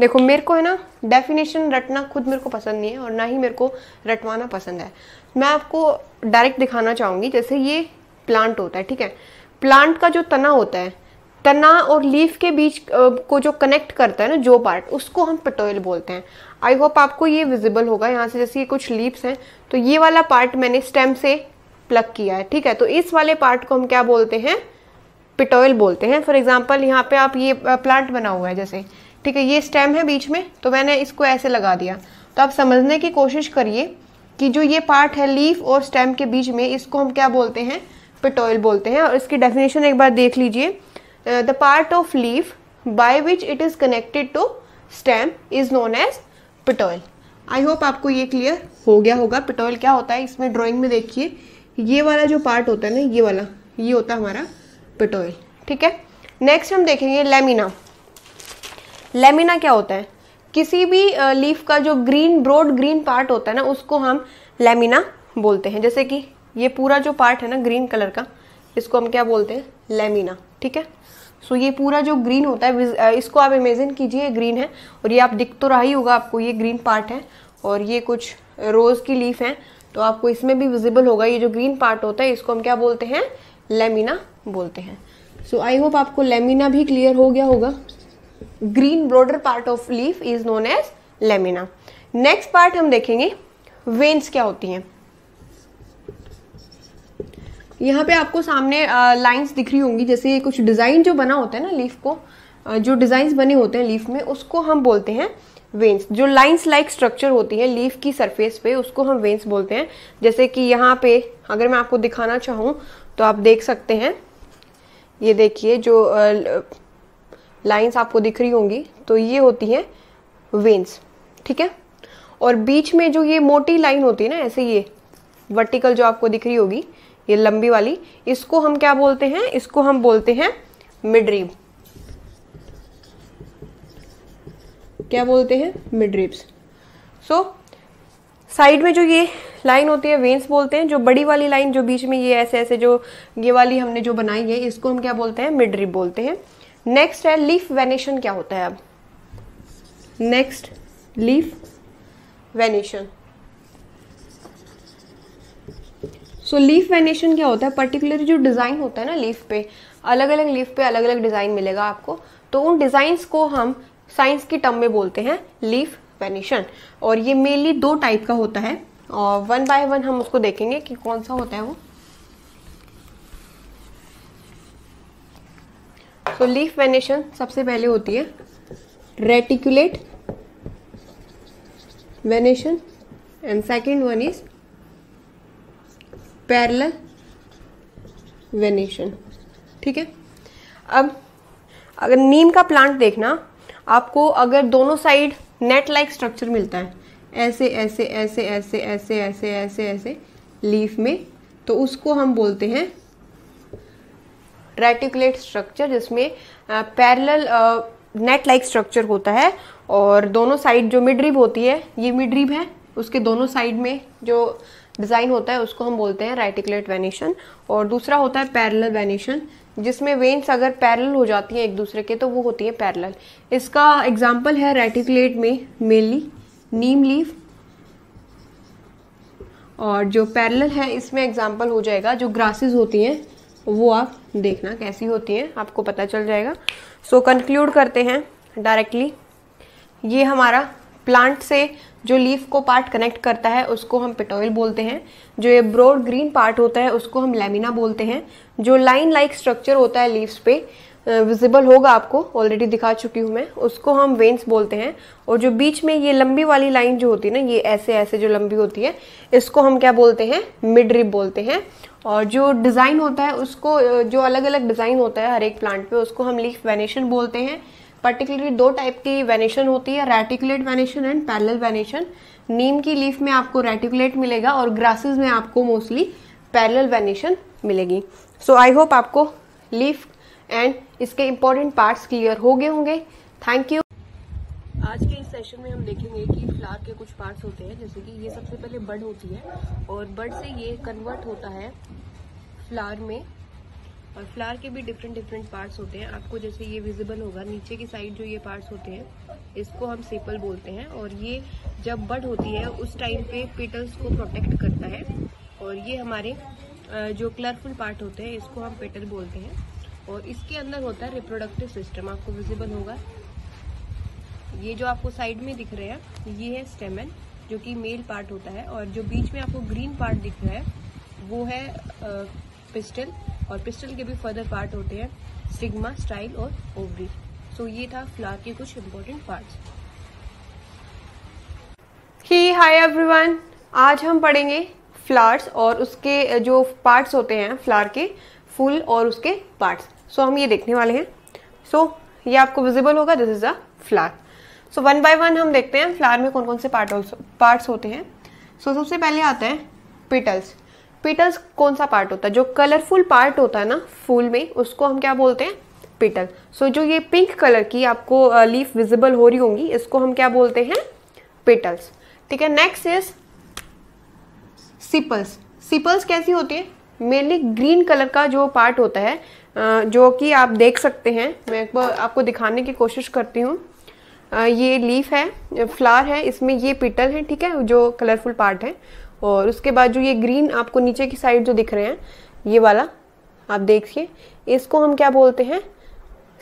[SPEAKER 1] देखो मेरे को है ना डेफिनेशन रटना खुद मेरे को पसंद नहीं है और ना ही मेरे को रटवाना पसंद है मैं आपको डायरेक्ट दिखाना चाहूंगी जैसे ये प्लांट होता है ठीक है प्लांट का जो तना होता है तना और लीफ के बीच को जो कनेक्ट करता है ना जो पार्ट उसको हम पटोयल बोलते हैं आई होप आपको ये विजिबल होगा यहाँ से जैसे ये कुछ लीव्स हैं तो ये वाला पार्ट मैंने स्टेम से प्लग किया है ठीक है तो इस वाले पार्ट को हम क्या बोलते हैं पिटोयल बोलते हैं फॉर एग्जाम्पल यहाँ पे आप ये प्लांट बना हुआ है जैसे ठीक है ये स्टेम है बीच में तो मैंने इसको ऐसे लगा दिया तो आप समझने की कोशिश करिए कि जो ये पार्ट है लीफ और स्टेम के बीच में इसको हम क्या बोलते हैं पिटोयल बोलते हैं और इसकी डेफिनेशन एक बार देख लीजिए the part of leaf by which it is connected to stem is known as as I hope आपको ये क्लियर हो गया होगा पेटोल क्या होता है इसमें ड्रॉइंग में देखिए ये वाला जो पार्ट होता है ना ये वाला ये होता है हमारा पेटोल ठीक है नेक्स्ट हम देखेंगे लेमिना लेमिना क्या होता है किसी भी लीफ uh, का जो ग्रीन ब्रॉड ग्रीन पार्ट होता है ना उसको हम लेमिना बोलते हैं जैसे कि ये पूरा जो पार्ट है ना ग्रीन कलर का इसको हम क्या बोलते हैं लेमिना ठीक है सो so, ये पूरा जो ग्रीन होता है इसको आप इमेजिन कीजिए ग्रीन है और ये आप दिख तो रहा ही होगा आपको ये ग्रीन पार्ट है और ये कुछ रोज़ की लीफ है तो आपको इसमें भी विजिबल होगा ये जो ग्रीन पार्ट होता है इसको हम क्या बोलते हैं लेमिना बोलते हैं सो आई होप आपको लेमिना भी क्लियर हो गया होगा green broader part of leaf is known as lamina next part हम देखेंगे वेन्स क्या होती हैं यहाँ पे आपको सामने लाइंस दिख रही होंगी जैसे कुछ डिज़ाइन जो बना होता है ना लीफ को जो डिज़ाइंस बने होते हैं लीफ में उसको हम बोलते हैं वेंस जो लाइंस लाइक स्ट्रक्चर होती है लीफ की सरफेस पे उसको हम वेंस बोलते हैं जैसे कि यहाँ पे अगर मैं आपको दिखाना चाहूँ तो आप देख सकते हैं ये देखिए जो लाइंस आपको दिख रही होंगी तो ये होती हैं वेंस ठीक है और बीच में जो ये मोटी लाइन होती है ना ऐसे ये वर्टिकल जो आपको दिख रही होगी ये लंबी वाली इसको हम क्या बोलते हैं इसको हम बोलते हैं मिडरीब क्या बोलते हैं मिडरिप्स सो साइड में जो ये लाइन होती है वेन्स बोलते हैं जो बड़ी वाली लाइन जो बीच में ये ऐसे ऐसे जो ये वाली हमने जो बनाई है इसको हम क्या बोलते हैं मिडरिप बोलते हैं नेक्स्ट है लीफ वेनेशन क्या होता है अब next leaf venation so leaf venation क्या होता है पर्टिकुलरली जो डिज़ाइन होता है ना लीफ पे अलग अलग लीफ पे अलग अलग डिज़ाइन मिलेगा आपको तो उन डिज़ाइंस को हम साइंस की टर्म में बोलते हैं लीफ वेनेशन और ये मेनली दो टाइप का होता है और वन बाय वन हम उसको देखेंगे कि कौन सा होता है वो तो लीफ वेनेशन सबसे पहले होती है reticulate venation and second one is parallel venation ठीक है अब अगर नीम का प्लांट देखना आपको अगर दोनों साइड नेट लाइक स्ट्रक्चर मिलता है ऐसे ऐसे ऐसे ऐसे ऐसे ऐसे ऐसे ऐसे लीफ में तो उसको हम बोलते हैं रेटिकुलेट स्ट्रक्चर जिसमें पैरेलल नेट लाइक स्ट्रक्चर होता है और दोनों साइड जो मिड रिब होती है ये मिड रिब है उसके दोनों साइड में जो डिज़ाइन होता है उसको हम बोलते हैं रेटिकुलेट वेनेशन और दूसरा होता है पैरेलल वेनेशन जिसमें वेन्स अगर पैरेलल हो जाती हैं एक दूसरे के तो वो होती है पैरेलल इसका एग्जांपल है रेटिकुलेट में मेनली नीम लीव और जो पैरेलल है इसमें एग्जांपल हो जाएगा जो ग्रासेस होती हैं वो आप देखना कैसी होती हैं आपको पता चल जाएगा सो so, कंक्लूड करते हैं डायरेक्टली ये हमारा प्लांट से जो लीफ को पार्ट कनेक्ट करता है उसको हम पिटोइल बोलते हैं जो ये ब्रॉड ग्रीन पार्ट होता है उसको हम लेमिना बोलते हैं जो लाइन लाइक स्ट्रक्चर होता है लीव्स पे विजिबल होगा आपको ऑलरेडी दिखा चुकी हूँ मैं उसको हम वेंस बोलते हैं और जो बीच में ये लंबी वाली लाइन जो होती है ना ये ऐसे ऐसे जो लंबी होती है इसको हम क्या बोलते हैं मिड रिप बोलते हैं और जो डिज़ाइन होता है उसको जो अलग अलग डिज़ाइन होता है हर एक प्लांट पे उसको हम लीफ वेनेशन बोलते हैं पर्टिकुलरली दो टाइप की वेनेशन होती है reticulate venation and parallel venation नीम की लीफ में आपको रेटिकुलेट मिलेगा और ग्रासेस में आपको मोस्टली पैरल वेनेशन मिलेगी सो आई होप आपको लीफ एंड इसके इम्पोर्टेंट पार्ट्स क्लियर हो गए होंगे थैंक यू आज के इस सेशन में हम देखेंगे कि फ्लावर के कुछ पार्ट्स होते हैं जैसे कि ये सबसे पहले बर्ड होती है और बर्ड से ये कन्वर्ट होता है फ्लावर में और फ्लावर के भी डिफरेंट डिफरेंट पार्ट्स होते हैं आपको जैसे ये विजिबल होगा नीचे की साइड जो ये पार्ट्स होते हैं इसको हम सेपल बोलते हैं और ये जब बड होती है उस टाइम पे पेटल्स को प्रोटेक्ट करता है और ये हमारे जो क्लरफुल पार्ट होते हैं इसको हम पेटल बोलते हैं और इसके अंदर होता है रिप्रोडक्टिव सिस्टम आपको विजिबल होगा ये जो आपको साइड में दिख रहे हैं ये है स्टेमन जो कि मेल पार्ट होता है और जो बीच में आपको ग्रीन पार्ट दिख रहा है वो है पिस्टल और पिस्टल के भी फर्दर पार्ट होते हैं सिग्मा स्टाइल और ओवरी सो ये था फ्लावर के कुछ इम्पोर्टेंट पार्ट ही हाय एवरीवन आज हम पढ़ेंगे फ्लावर्स और उसके जो पार्ट्स होते हैं फ्लावर के फूल और उसके पार्ट्स सो so, हम ये देखने वाले हैं सो so, ये आपको विजिबल होगा this is a flower so one by one हम देखते हैं फ्लावर में कौन कौन से पार्ट पार्ट्स होते हैं सो so, सबसे पहले आते हैं पिटल्स पिटल्स कौन सा पार्ट होता है जो कलरफुल पार्ट होता है ना फूल में उसको हम क्या बोलते हैं पिटल सो so, जो ये पिंक कलर की आपको लीफ uh, विजिबल हो रही होंगी इसको हम क्या बोलते हैं पिटल्स ठीक है नेक्स्ट इज सिपल्स सिपल्स कैसी होती है मेनली ग्रीन कलर का जो पार्ट होता है uh, जो कि आप देख सकते हैं मैं एक बार आपको दिखाने की कोशिश करती हूँ uh, ये लीफ है फ्लावर है इसमें ये पिटल है ठीक है जो कलरफुल पार्ट है और उसके बाद जो ये ग्रीन आपको नीचे की साइड जो दिख रहे हैं ये वाला आप देखिए इसको हम क्या बोलते हैं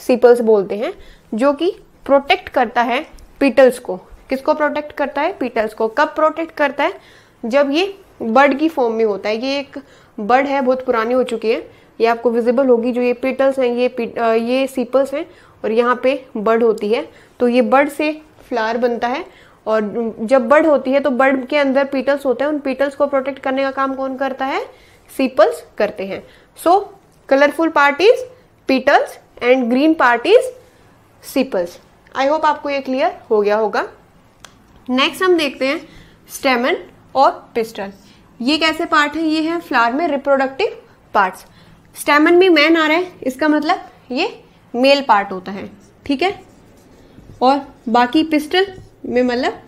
[SPEAKER 1] सीपल्स बोलते हैं जो कि प्रोटेक्ट करता है पीटल्स को किसको प्रोटेक्ट करता है पीटल्स को कब प्रोटेक्ट करता है जब ये बर्ड की फॉर्म में होता है ये एक बर्ड है बहुत पुरानी हो चुकी है ये आपको विजिबल होगी जो ये पीटल्स हैं ये ये सीपल्स हैं और यहाँ पे बर्ड होती है तो ये बर्ड से फ्लावर बनता है और जब बर्ड होती है तो बर्ड के अंदर पीटल्स होते हैं उन पीटल्स को प्रोटेक्ट करने का काम कौन करता है सीपल्स करते हैं so colourful parties petals and green parties sepals I hope आपको ये क्लियर हो गया होगा नेक्स्ट हम देखते हैं स्टेमन और पिस्टल ये कैसे पार्ट है ये है फ्लावर में रिप्रोडक्टिव पार्ट्स स्टेमन भी मैन आ रहा है इसका मतलब ये मेल पार्ट होता है ठीक है और बाकी पिस्टल में मतलब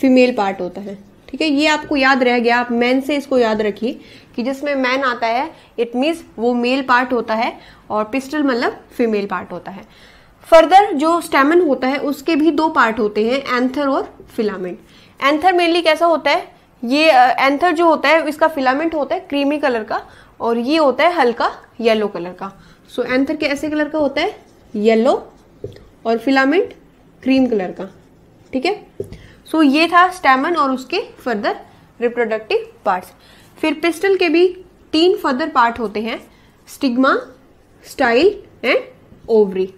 [SPEAKER 1] फीमेल पार्ट होता है ठीक है ये आपको याद रह गया आप मैन से इसको याद रखिए कि जिसमें मैन आता है इट मीन्स वो मेल पार्ट होता है और पिस्टल मतलब फीमेल पार्ट होता है फर्दर जो स्टेमन होता है उसके भी दो पार्ट होते हैं एंथर और फिलामेंट एंथर मेनली कैसा होता है ये एंथर जो होता है इसका फिलामेंट होता है क्रीमी कलर का और ये होता है हल्का येलो कलर का सो so, एंथर के ऐसे कलर का होता है येलो और फिलामेंट क्रीम कलर का ठीक है सो ये था स्टैमन और उसके फर्दर रिप्रोडक्टिव पार्ट्स फिर पिस्टल के भी तीन फर्दर पार्ट होते हैं stigma style and ovary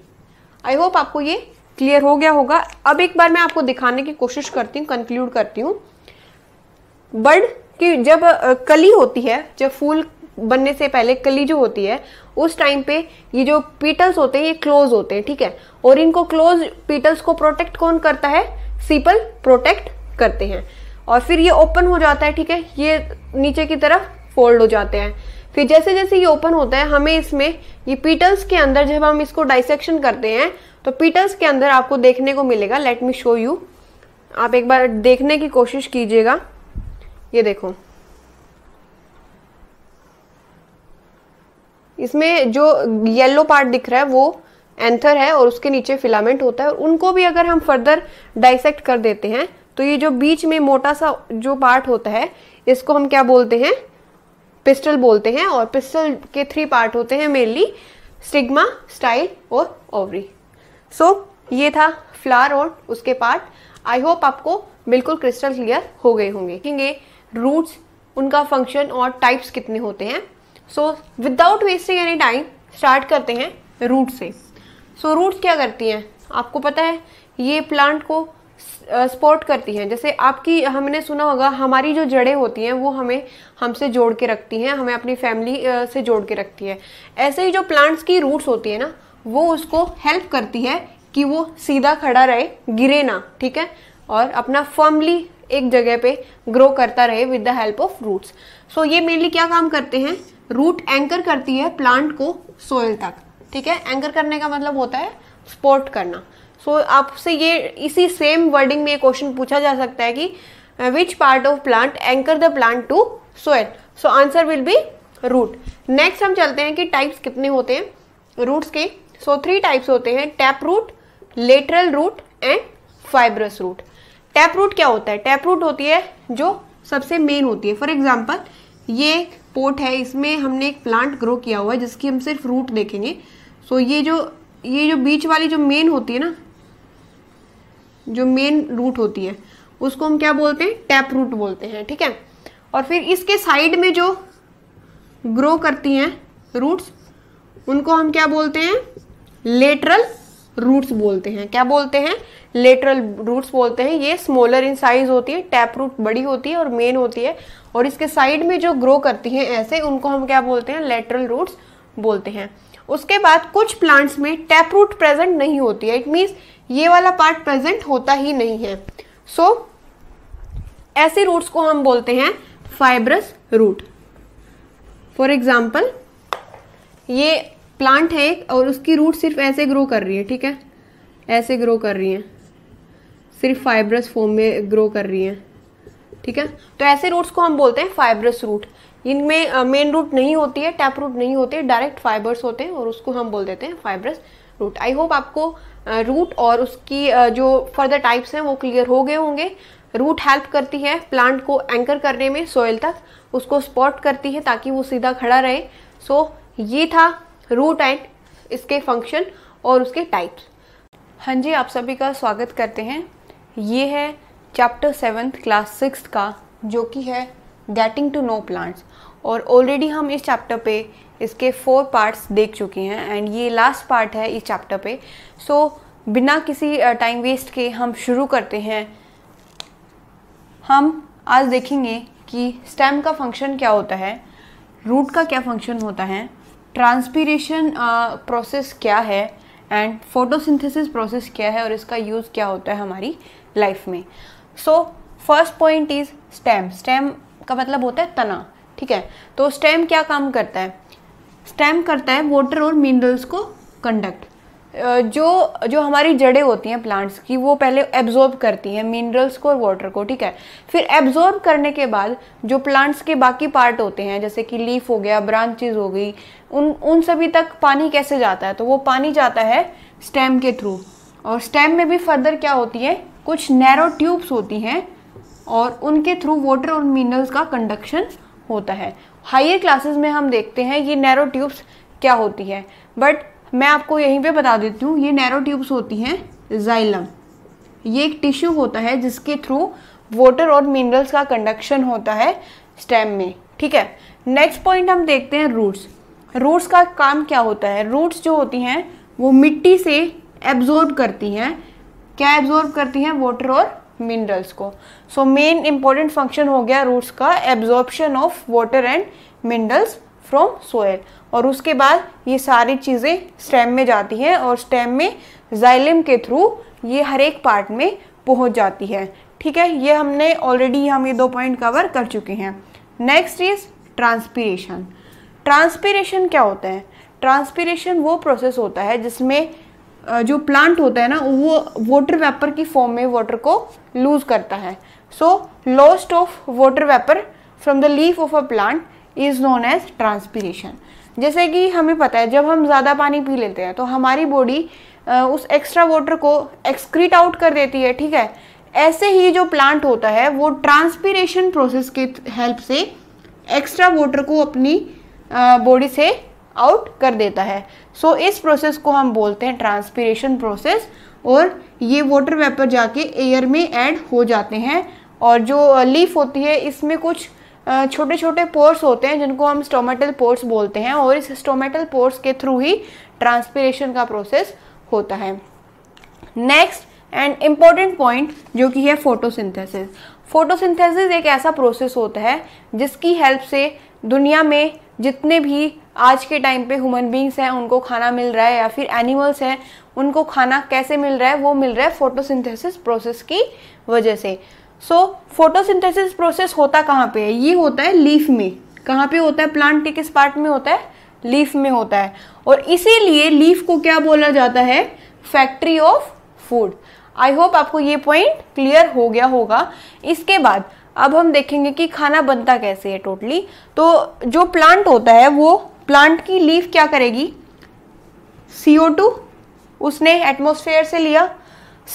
[SPEAKER 1] I hope आपको ये क्लियर हो गया होगा अब एक बार मैं आपको दिखाने की कोशिश करती हूँ कंक्लूड करती हूँ बर्ड की जब कली होती है जब फूल बनने से पहले कली जो होती है उस टाइम पे ये जो पीटल्स होते हैं ये क्लोज होते हैं ठीक है और इनको क्लोज पीटल्स को प्रोटेक्ट कौन करता है सीपल प्रोटेक्ट करते हैं और फिर ये ओपन हो जाता है ठीक है ये नीचे की तरफ फोल्ड हो जाते हैं फिर जैसे जैसे ये ओपन होता है हमें इसमें ये पीटल्स के अंदर जब हम इसको डाइसेक्शन करते हैं तो पीटल्स के अंदर आपको देखने को मिलेगा लेट मी शो यू आप एक बार देखने की कोशिश कीजिएगा ये देखो इसमें जो येलो पार्ट दिख रहा है वो एंथर है और उसके नीचे फिलामेंट होता है और उनको भी अगर हम फर्दर डाइसेक्ट कर देते हैं तो ये जो बीच में मोटा सा जो पार्ट होता है इसको हम क्या बोलते हैं पिस्टल बोलते हैं और पिस्टल के थ्री पार्ट होते हैं मेनली स्टिग्मा स्टाइल और ओवरी सो so, ये था फ्लावर और उसके पार्ट आई होप आपको बिल्कुल क्रिस्टल क्लियर हो गए होंगे देखेंगे रूट्स उनका फंक्शन और टाइप्स कितने होते हैं so without wasting any time start करते हैं रूट से सो रूट्स क्या करती हैं आपको पता है ये प्लांट को सपोर्ट करती हैं जैसे आपकी हमने सुना होगा हमारी जो जड़ें होती हैं वो हमें हमसे जोड़ के रखती हैं हमें अपनी फैमिली से जोड़ के रखती है ऐसे ही जो प्लांट्स की रूट्स होती है ना वो उसको हेल्प करती है कि वो सीधा खड़ा रहे गिरे ना ठीक है और अपना फर्मली एक जगह पे ग्रो करता रहे with the help of roots so ये मेनली क्या काम करते हैं रूट एंकर करती है प्लांट को सोयल तक ठीक है एंकर करने का मतलब होता है सपोर्ट करना सो so, आपसे ये इसी सेम वर्डिंग में ये क्वेश्चन पूछा जा सकता है कि which part of plant anchor the plant to soil so answer will be root next हम चलते हैं कि टाइप्स कितने होते हैं रूट्स के सो थ्री टाइप्स होते हैं tap root lateral root and fibrous root tap root क्या होता है टैप रूट होती है जो सबसे मेन होती है फॉर एग्जाम्पल ये पोट है इसमें हमने एक प्लांट ग्रो किया हुआ है जिसकी हम सिर्फ रूट देखेंगे सो so, ये जो ये जो बीच वाली जो मेन होती है ना जो मेन रूट होती है उसको हम क्या बोलते हैं टैप रूट बोलते हैं ठीक है और फिर इसके साइड में जो ग्रो करती हैं रूट्स उनको हम क्या बोलते हैं लेटरल रूट्स बोलते हैं क्या बोलते हैं लेटरल रूट्स बोलते हैं ये स्मॉलर इन साइज होती है टैप रूट बड़ी होती है और मेन होती है और इसके साइड में जो ग्रो करती हैं ऐसे उनको हम क्या बोलते हैं लेटरल रूट्स बोलते हैं उसके बाद कुछ प्लांट्स में टैप रूट प्रेजेंट नहीं होती है इट मीन्स ये वाला पार्ट प्रेजेंट होता ही नहीं है सो so, ऐसे रूट्स को हम बोलते हैं फाइब्रस रूट फॉर एग्जाम्पल ये प्लांट है एक और उसकी रूट सिर्फ ऐसे ग्रो कर रही है ठीक है ऐसे ग्रो कर रही है सिर्फ फाइब्रस फॉर्म में ग्रो कर रही है ठीक है तो ऐसे रूट्स को हम बोलते हैं फाइब्रस रूट इनमें मेन रूट नहीं होती है टैप रूट नहीं होते डायरेक्ट फाइबर्स होते हैं और उसको हम बोल देते हैं फाइबरस रूट आई होप आपको रूट और उसकी जो फर्दर टाइप्स हैं वो क्लियर हो गए होंगे रूट हेल्प करती है प्लांट को एंकर करने में सोयल तक उसको स्पॉट करती है ताकि वो सीधा खड़ा रहे सो so, ये था रूट एंड इसके फंक्शन और उसके टाइप्स हाँ जी आप सभी का स्वागत करते हैं ये है चैप्टर सेवन्थ क्लास सिक्स का जो कि है गेटिंग टू नो प्लांट्स और ऑलरेडी हम इस चैप्टर पे इसके फोर पार्ट्स देख चुके हैं एंड ये लास्ट पार्ट है इस चैप्टर पे सो so, बिना किसी टाइम वेस्ट के हम शुरू करते हैं हम आज देखेंगे कि स्टेम का फंक्शन क्या होता है रूट का क्या फंक्शन होता है ट्रांसपीरेशन प्रोसेस क्या है एंड फोटोसिंथेसिस प्रोसेस क्या है और इसका यूज़ क्या होता है हमारी लाइफ में so first point is stem stem का मतलब होता है तना ठीक है तो स्टेम क्या काम करता है स्टेम करता है वाटर और मिनरल्स को कंडक्ट जो जो हमारी जड़ें होती हैं प्लांट्स की वो पहले एब्जॉर्ब करती हैं मिनरल्स को और वाटर को ठीक है फिर एब्जॉर्ब करने के बाद जो प्लांट्स के बाकी पार्ट होते हैं जैसे कि लीफ हो गया ब्रांचेज हो गई उन उन सभी तक पानी कैसे जाता है तो वो पानी जाता है स्टेम के थ्रू और स्टेम में भी फर्दर क्या होती है कुछ नैरो ट्यूब्स होती हैं और उनके थ्रू वाटर और मिनरल्स का कंडक्शन होता है हाइयर क्लासेस में हम देखते हैं ये नैरो ट्यूब्स क्या होती है बट मैं आपको यहीं पे बता देती हूँ ये नैरो ट्यूब्स होती हैं जाइलम ये एक टिश्यू होता है जिसके थ्रू वाटर और मिनरल्स का कंडक्शन होता है स्टेम में ठीक है नेक्स्ट पॉइंट हम देखते हैं रूट्स रूट्स का काम क्या होता है रूट्स जो होती हैं वो मिट्टी से एब्जॉर्ब करती हैं क्या एब्जॉर्ब करती हैं वाटर और मिनरल्स को सो मेन इंपॉर्टेंट फंक्शन हो गया रूट्स का absorption of water and minerals from soil और उसके बाद ये सारी चीज़ें स्टेम में जाती हैं और स्टेम में जाइलम के थ्रू ये हर एक पार्ट में पहुंच जाती है ठीक है ये हमने ऑलरेडी हम ये दो पॉइंट कवर कर चुके हैं नेक्स्ट इज ट्रांसपीरेशन ट्रांसपीरेशन क्या होता है ट्रांसपीरेशन वो प्रोसेस होता है जिसमें जो प्लांट होता है ना वो वाटर वेपर की फॉर्म में वाटर को लूज करता है so lost of water vapour from the leaf of a plant is known as transpiration जैसे कि हमें पता है जब हम ज़्यादा पानी पी लेते हैं तो हमारी बॉडी उस एक्स्ट्रा वाटर को एक्सक्रीट आउट कर देती है ठीक है ऐसे ही जो प्लांट होता है वो ट्रांसपीरेशन प्रोसेस के हेल्प से एक्स्ट्रा वाटर को अपनी बॉडी से आउट कर देता है सो so, इस प्रोसेस को हम बोलते हैं ट्रांसपीरेशन प्रोसेस और ये वाटर वेपर जाके एयर में ऐड हो जाते हैं और जो लीफ होती है इसमें कुछ छोटे छोटे पोर्स होते हैं जिनको हम स्टोमेटल पोर्स बोलते हैं और इस स्टोमेटल पोर्स के थ्रू ही ट्रांसपीरेशन का प्रोसेस होता है नेक्स्ट एंड इम्पॉर्टेंट पॉइंट जो कि है फोटोसिंथेसिस फोटोसिंथेसिस एक ऐसा प्रोसेस होता है जिसकी हेल्प से दुनिया में जितने भी आज के टाइम पे ह्यूमन बींग्स हैं उनको खाना मिल रहा है या फिर एनिमल्स हैं उनको खाना कैसे मिल रहा है वो मिल रहा है फोटोसिंथेसिस प्रोसेस की वजह से सो फोटोसिंथेसिस प्रोसेस होता कहाँ पे है ये होता है लीफ में कहाँ पे होता है प्लांट के किस पार्ट में होता है लीफ में होता है और इसीलिए लीफ को क्या बोला जाता है factory of food I hope आपको ये पॉइंट क्लियर हो गया होगा इसके बाद अब हम देखेंगे कि खाना बनता कैसे है टोटली तो जो प्लांट होता है वो प्लांट की लीफ क्या करेगी सी उसने एटमोसफेयर से लिया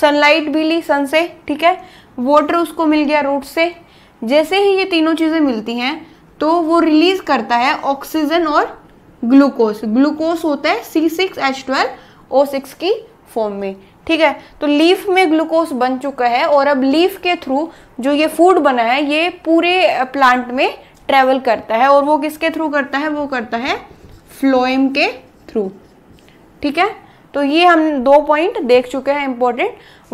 [SPEAKER 1] सनलाइट भी ली सन से ठीक है वाटर उसको मिल गया रूट से जैसे ही ये तीनों चीज़ें मिलती हैं तो वो रिलीज़ करता है ऑक्सीजन और ग्लूकोज ग्लूकोज होता है C six H twelve O six की फॉर्म में ठीक है तो लीफ में ग्लूकोज बन चुका है और अब लीफ के थ्रू जो ये फूड बना है ये पूरे प्लांट में ट्रेवल करता है और वो किसके थ्रू करता है वो करता है फ्लोएम के थ्रू ठीक है तो ये हम दो पॉइंट देख चुके हैं important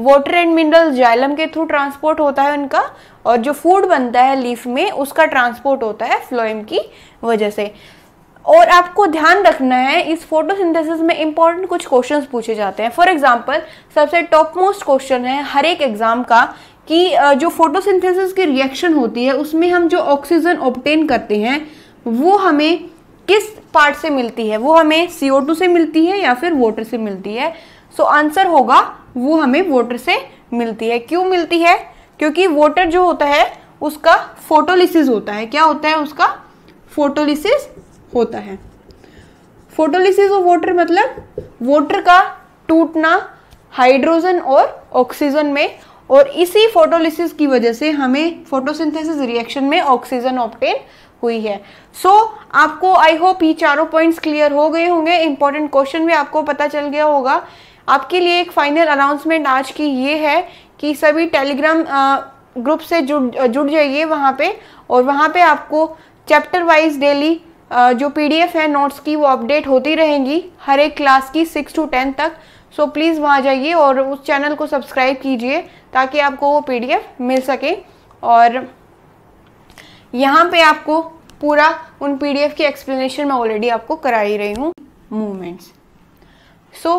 [SPEAKER 1] water and mineral xylem के थ्रू ट्रांसपोर्ट होता है उनका और जो फूड बनता है लीफ में उसका ट्रांसपोर्ट होता है फ्लोएम की वजह से और आपको ध्यान रखना है इस फोटोसिंथेसिस में इंपॉर्टेंट कुछ क्वेश्चंस पूछे जाते हैं फॉर एग्जांपल सबसे टॉप मोस्ट क्वेश्चन है हर एक एग्जाम का कि जो फोटोसिंथेसिस की रिएक्शन होती है उसमें हम जो ऑक्सीजन ऑप्टेन करते हैं वो हमें किस पार्ट से मिलती है वो हमें टू से मिलती है या फिर वाटर से मिलती है सो so, आंसर होगा वो हमें वाटर से मिलती है क्यों मिलती है क्योंकि वाटर जो होता है उसका फोटोलिसिस होता है क्या होता है उसका फोटोलिसिस होता है फोटोलिसिस ऑफ वाटर मतलब वाटर का टूटना हाइड्रोजन और ऑक्सीजन में और इसी फोटोलिसिस की वजह से हमें फोटोसिंथेसिस रिएक्शन में ऑक्सीजन ऑप्टेन हुई है सो so, आपको आई होप ये चारों पॉइंट्स क्लियर हो गए होंगे इंपॉर्टेंट क्वेश्चन भी आपको पता चल गया होगा आपके लिए एक फाइनल अनाउंसमेंट आज की ये है कि सभी टेलीग्राम ग्रुप से जुड़ जुड़ जाइए वहाँ पे और वहाँ पे आपको चैप्टर वाइज डेली जो पीडीएफ है नोट्स की वो अपडेट होती रहेंगी हर एक क्लास की सिक्स टू टेन तक सो so, प्लीज़ वहाँ जाइए और उस चैनल को सब्सक्राइब कीजिए ताकि आपको वो पी मिल सके और यहाँ पे आपको पूरा उन पी की एक्सप्लेनेशन मैं ऑलरेडी आपको करा ही रही हूँ movements so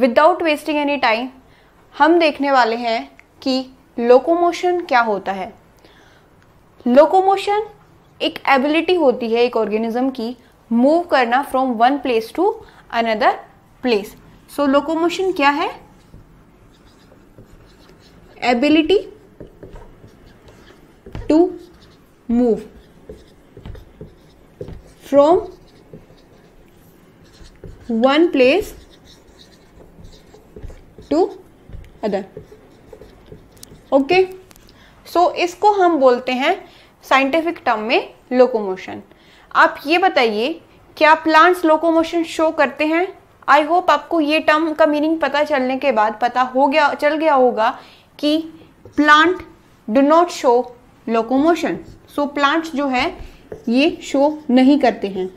[SPEAKER 1] without wasting any time हम देखने वाले हैं कि लोकोमोशन क्या होता है लोकोमोशन एक एबिलिटी होती है एक ऑर्गेनिज्म की मूव करना from one place to another place so so, locomotion क्या है ability to move from one place to other okay so इसको हम बोलते हैं साइंटिफिक टर्म में लोकोमोशन आप ये बताइए क्या प्लांट्स लोकोमोशन शो करते हैं आई होप आपको ये टर्म का मीनिंग पता चलने के बाद पता हो गया चल गया होगा कि plant do not show locomotion so plants जो है ये शो नहीं करते हैं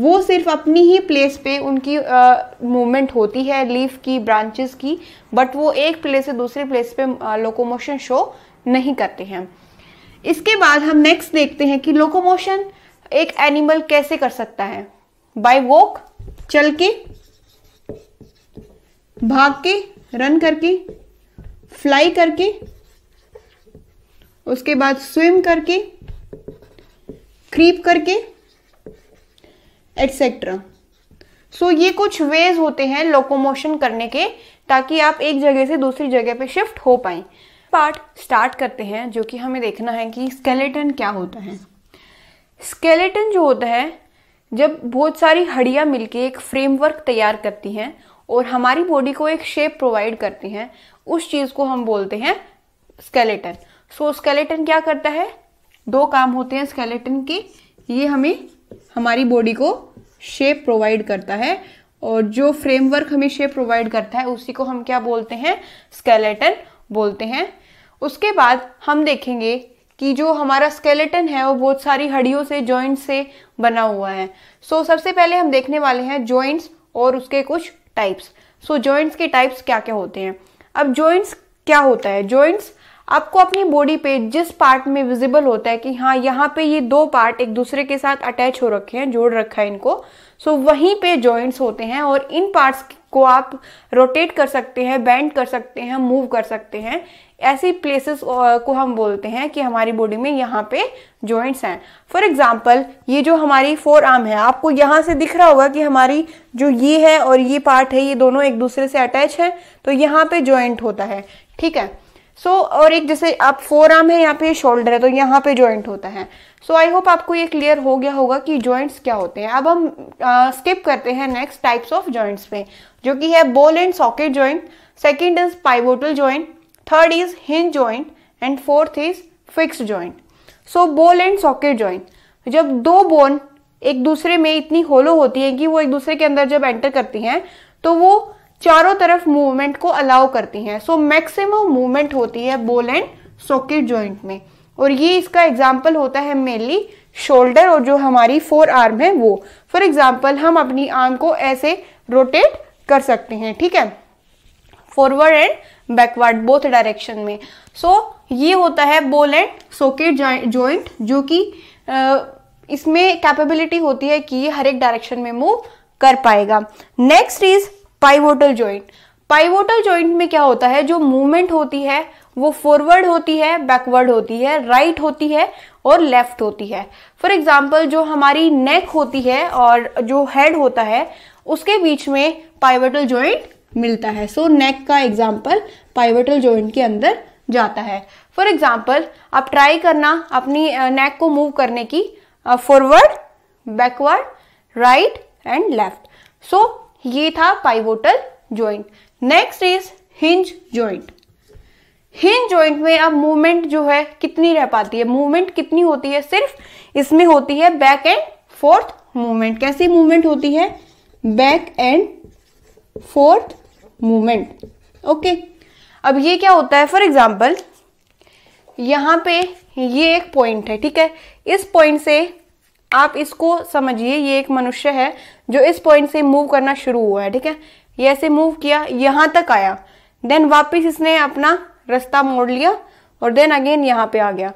[SPEAKER 1] वो सिर्फ अपनी ही प्लेस पे उनकी मूवमेंट होती है लीफ की ब्रांचेस की बट वो एक प्लेस से दूसरे प्लेस पे लोकोमोशन शो नहीं करते हैं इसके बाद हम नेक्स्ट देखते हैं कि लोकोमोशन एक एनिमल कैसे कर सकता है बाय वॉक चल के भाग के रन करके फ्लाई करके उसके बाद स्विम करके क्रीप करके एट्सेट्रा सो so, ये कुछ वेज होते हैं लोकोमोशन करने के ताकि आप एक जगह से दूसरी जगह पे शिफ्ट हो पाए पार्ट स्टार्ट करते हैं जो कि हमें देखना है कि स्केलेटन क्या होता है स्केलेटन जो होता है जब बहुत सारी हड्डियाँ मिलके एक फ्रेमवर्क तैयार करती हैं और हमारी बॉडी को एक शेप प्रोवाइड करती हैं उस चीज़ को हम बोलते हैं स्केलेटन सो स्केलेटन क्या करता है दो काम होते हैं स्केलेटन के ये हमें हमारी बॉडी को शेप प्रोवाइड करता है और जो फ्रेमवर्क हमें शेप प्रोवाइड करता है उसी को हम क्या बोलते हैं स्केलेटन बोलते हैं उसके बाद हम देखेंगे कि जो हमारा स्केलेटन है वो बहुत सारी हड्डियों से जॉइंट्स से बना हुआ है सो so, सबसे पहले हम देखने वाले हैं जॉइंट्स और उसके कुछ टाइप्स सो जॉइंट्स के टाइप्स क्या क्या होते हैं अब जॉइंट्स क्या होता है जॉइंट्स आपको अपनी बॉडी पे जिस पार्ट में विजिबल होता है कि हाँ यहाँ पे ये दो पार्ट एक दूसरे के साथ अटैच हो रखे हैं जोड़ रखा है इनको सो so, वहीं पे जॉइंट्स होते हैं और इन पार्ट्स को आप रोटेट कर सकते हैं बेंड कर सकते हैं मूव कर सकते हैं ऐसी प्लेसेस को हम बोलते हैं कि हमारी बॉडी में यहाँ पे जॉइंट्स हैं फॉर एग्जाम्पल ये जो हमारी फोर आर्म है आपको यहाँ से दिख रहा होगा कि हमारी जो ये है और ये पार्ट है ये दोनों एक दूसरे से अटैच है तो यहाँ पे जॉइंट होता है ठीक है सो so, और एक जैसे आप फोर आर्म है यहाँ पे शोल्डर है तो यहाँ पे जॉइंट होता है सो आई होप आपको ये क्लियर हो गया होगा कि जॉइंट्स क्या होते हैं अब हम स्किप uh, करते हैं नेक्स्ट टाइप्स ऑफ जॉइंट्स पे जो कि है ball and socket joint second is pivotal joint third is hinge joint and fourth is fix joint so ball and socket joint जब दो बोन एक दूसरे में इतनी होलो होती है कि वो एक दूसरे के अंदर जब एंटर करती हैं तो वो चारों तरफ मूवमेंट को अलाउ करती हैं सो मैक्सिमम मूवमेंट होती है बोल एंड सॉकेट जॉइंट में और ये इसका एग्जाम्पल होता है मेनली शोल्डर और जो हमारी फोर आर्म है वो फॉर एग्जाम्पल हम अपनी आर्म को ऐसे रोटेट कर सकते हैं ठीक है forward and backward both direction में सो so, ये होता है बोल एंड सॉकेट जॉइंट जो कि इसमें कैपेबिलिटी होती है कि ये हर एक डायरेक्शन में मूव कर पाएगा next is pivotal joint pivotal joint में क्या होता है जो मूवमेंट होती है वो फॉरवर्ड होती है बैकवर्ड होती है राइट right होती है और लेफ्ट होती है फॉर एग्जाम्पल जो हमारी नेक होती है और जो हेड होता है उसके बीच में पाइवटल जॉइंट मिलता है सो so, नेक का एग्जाम्पल पाइवेटल जॉइंट के अंदर जाता है फॉर एग्जाम्पल आप ट्राई करना अपनी नेक को मूव करने की forward backward right and left so ये था pivotal joint next is hinge joint hinge joint में अब मूवमेंट जो है कितनी रह पाती है मूवमेंट कितनी होती है सिर्फ इसमें होती है बैक एंड फोर्थ मूवमेंट कैसी मूवमेंट होती है back and forth movement okay अब ये क्या होता है फॉर एग्जाम्पल यहाँ पे ये एक पॉइंट है ठीक है इस पॉइंट से आप इसको समझिए ये एक मनुष्य है जो इस पॉइंट से मूव करना शुरू हुआ है ठीक है ये ऐसे मूव किया यहाँ तक आया देन वापस इसने अपना रास्ता मोड़ लिया और देन अगेन यहाँ पे आ गया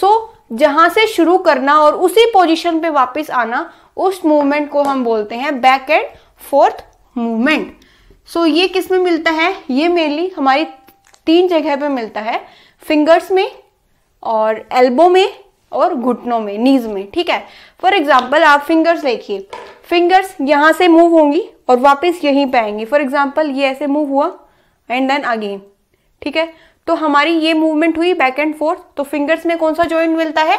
[SPEAKER 1] सो so, जहाँ से शुरू करना और उसी पोजीशन पे वापस आना उस मूवमेंट को हम बोलते हैं back and forth movement so so, ये किस में मिलता है ये मेनली हमारी तीन जगह पे मिलता है फिंगर्स में और एल्बो में और घुटनों में नीज में ठीक है फॉर एग्जाम्पल आप फिंगर्स देखिए फिंगर्स यहाँ से मूव होंगी और वापस यहीं पे आएंगी फॉर एग्जाम्पल ये ऐसे मूव हुआ एंड देन अगेन ठीक है तो हमारी ये मूवमेंट हुई बैक एंड फोर्थ तो फिंगर्स में कौन सा ज्वाइंट मिलता है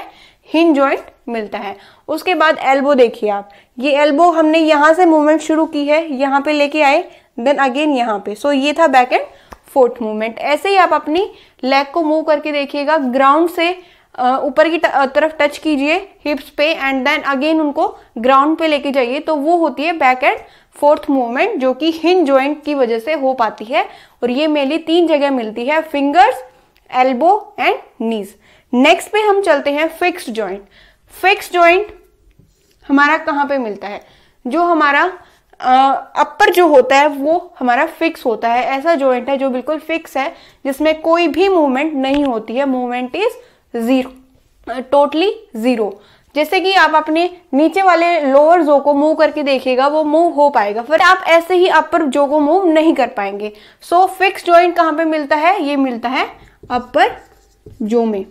[SPEAKER 1] हिंज ज्वाइंट मिलता है उसके बाद एल्बो देखिए आप ये एल्बो हमने यहाँ से मूवमेंट शुरू की है यहाँ पे लेके आए देन अगेन यहाँ पे सो so, ये था बैक एंड फोर्थ मूवमेंट ऐसे ही आप अपनी लेग को मूव करके देखिएगा ग्राउंड से ऊपर की तरफ टच कीजिए हिप्स पे एंड देन अगेन उनको ग्राउंड पे लेके जाइए तो वो होती है बैक एंड फोर्थ मूवमेंट जो कि हिन जॉइंट की वजह से हो पाती है और ये मेनली तीन जगह मिलती है fingers elbow and knees next पे हम चलते हैं फिक्स ज्वाइंट फिक्स ज्वाइंट हमारा कहाँ पे मिलता है जो हमारा अपर जो होता है वो हमारा फिक्स होता है ऐसा जॉइंट है जो बिल्कुल फिक्स है जिसमें कोई भी मूवमेंट नहीं होती है movement is zero totally zero जैसे कि आप अपने नीचे वाले लोअर जो को मूव करके देखेगा वो मूव हो पाएगा फिर आप ऐसे ही अपर जो को मूव नहीं कर पाएंगे सो फिक्स जॉइंट कहाँ पे मिलता है ये मिलता है अपर जो में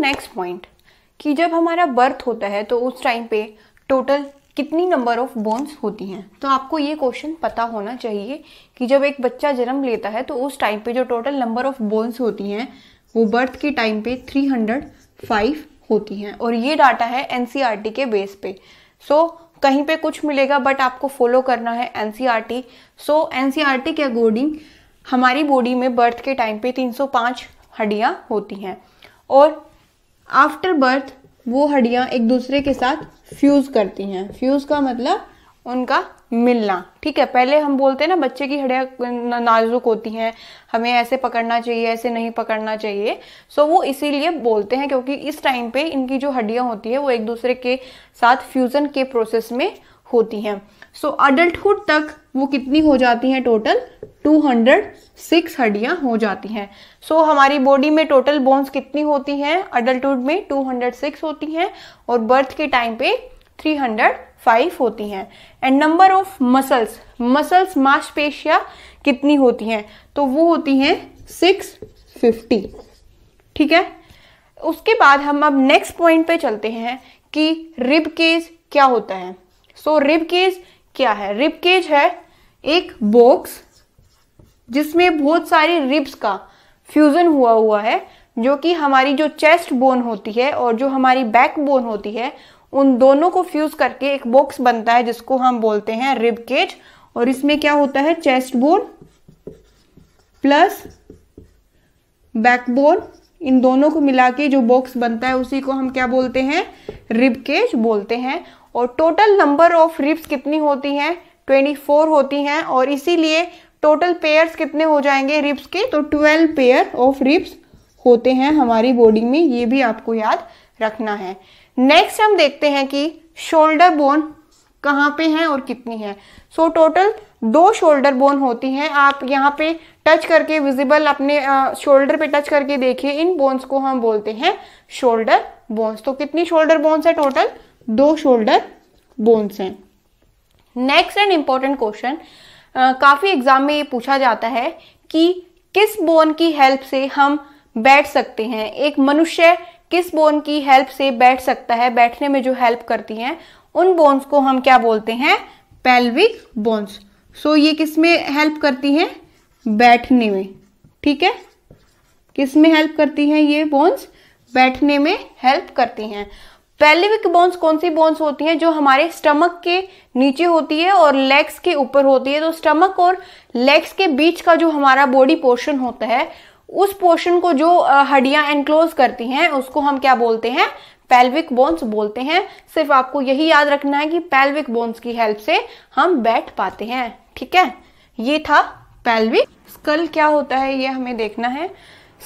[SPEAKER 1] नेक्स्ट पॉइंट कि जब हमारा बर्थ होता है तो उस टाइम पे टोटल कितनी नंबर ऑफ बोन्स होती हैं तो आपको ये क्वेश्चन पता होना चाहिए कि जब एक बच्चा जन्म लेता है तो उस टाइम पे जो टोटल नंबर ऑफ बोन्स होती हैं वो बर्थ के टाइम पे 305 होती हैं और ये डाटा है एन e के बेस पे सो so, कहीं पे कुछ मिलेगा बट आपको फॉलो करना है एन सो एन के अकॉर्डिंग हमारी बॉडी में बर्थ के टाइम पे 305 हड्डियाँ होती हैं और आफ्टर बर्थ वो हड्डियाँ एक दूसरे के साथ फ्यूज़ करती हैं फ्यूज़ का मतलब उनका मिलना ठीक है पहले हम बोलते हैं ना बच्चे की हड्डियाँ नाजुक होती हैं हमें ऐसे पकड़ना चाहिए ऐसे नहीं पकड़ना चाहिए सो वो इसीलिए बोलते हैं क्योंकि इस टाइम पे इनकी जो हड्डियाँ होती है वो एक दूसरे के साथ फ्यूज़न के प्रोसेस में होती हैं सो so, अडल्टहुड तक वो कितनी हो जाती हैं टोटल 200 सिक्स हड्डियां हो जाती हैं सो so, हमारी बॉडी में टोटल बोन्स कितनी होती हैं अडल्टुड में 206 होती हैं और बर्थ के टाइम पे 305 होती हैं and number of muscles muscles मांसपेशियाँ कितनी होती हैं तो वो होती हैं 650 ठीक है उसके बाद हम अब नेक्स्ट पॉइंट पे चलते हैं कि रिब केज क्या होता है सो so, रिब केज क्या है रिब केज है एक बॉक्स जिसमें बहुत सारी रिब्स का फ्यूज़न हुआ हुआ है जो कि हमारी जो चेस्ट बोन होती है और जो हमारी बैक बोन होती है उन दोनों को फ्यूज़ करके एक बॉक्स बनता है जिसको हम बोलते हैं रिब केज और इसमें क्या होता है chest bone plus back bone इन दोनों को मिला के जो बॉक्स बनता है उसी को हम क्या बोलते हैं रिब केज बोलते हैं और टोटल नंबर ऑफ रिब्स कितनी होती हैं 24 होती हैं और इसीलिए टोटल पेयर कितने हो जाएंगे रिप्स के तो ट्वेल्व पेयर ऑफ रिप्स होते हैं हमारी बॉडी में ये भी आपको याद रखना है नेक्स्ट हम देखते हैं कि शोल्डर बोन कहाँ पे है और कितनी है सो so, टोटल दो शोल्डर बोन होती हैं आप यहाँ पे टच करके विजिबल अपने शोल्डर पे टच करके देखिए इन बोन्स को हम बोलते हैं शोल्डर बोन्स तो कितनी शोल्डर बोन्स है टोटल दो शोल्डर बोन्स हैं नेक्स्ट एंड इंपॉर्टेंट क्वेश्चन काफ़ी एग्ज़ाम में ये पूछा जाता है कि किस बोन की हेल्प से हम बैठ सकते हैं एक मनुष्य किस बोन की हेल्प से बैठ सकता है बैठने में जो हेल्प करती हैं उन बोन्स को हम क्या बोलते हैं पेल्विक बोन्स सो ये किस में हेल्प करती हैं बैठने में ठीक है किस में हेल्प करती हैं ये बोन्स बैठने में हेल्प करती हैं पेल्विक बोन्स कौन सी बोन्स होती हैं जो हमारे स्टमक के नीचे होती है और लेग्स के ऊपर होती है तो स्टमक और लेग्स के बीच का जो हमारा बॉडी पोर्शन होता है उस पोर्शन को जो हड्डियां एनक्लोज करती हैं उसको हम क्या बोलते हैं पेल्विक बोन्स बोलते हैं सिर्फ आपको यही याद रखना है कि पेल्विक बोन्स की हेल्प से हम बैठ पाते हैं ठीक है ये था पेल्विक स्कल क्या होता है ये हमें देखना है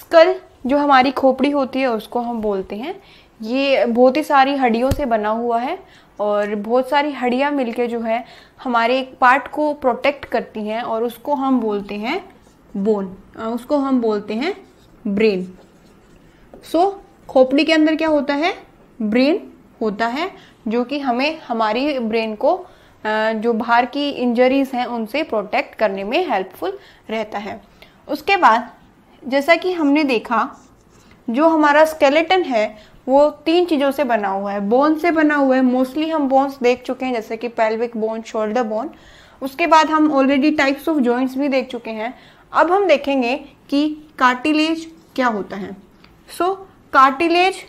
[SPEAKER 1] स्कल जो हमारी खोपड़ी होती है उसको हम बोलते हैं ये बहुत ही सारी हड्डियों से बना हुआ है और बहुत सारी हड्डियाँ मिलके जो है हमारे एक पार्ट को प्रोटेक्ट करती हैं और उसको हम बोलते हैं बोन उसको हम बोलते हैं ब्रेन सो खोपड़ी के अंदर क्या होता है ब्रेन होता है जो कि हमें हमारी ब्रेन को जो बाहर की इंजरीज हैं उनसे प्रोटेक्ट करने में हेल्पफुल रहता है उसके बाद जैसा कि हमने देखा जो हमारा स्केलेटन है वो तीन चीज़ों से बना हुआ है बोन से बना हुआ है मोस्टली हम बोन्स देख चुके हैं जैसे कि पेल्विक बोन शोल्डर बोन उसके बाद हम ऑलरेडी टाइप्स ऑफ जॉइंट्स भी देख चुके हैं अब हम देखेंगे कि कार्टिलेज क्या होता है सो so, कार्टिलेज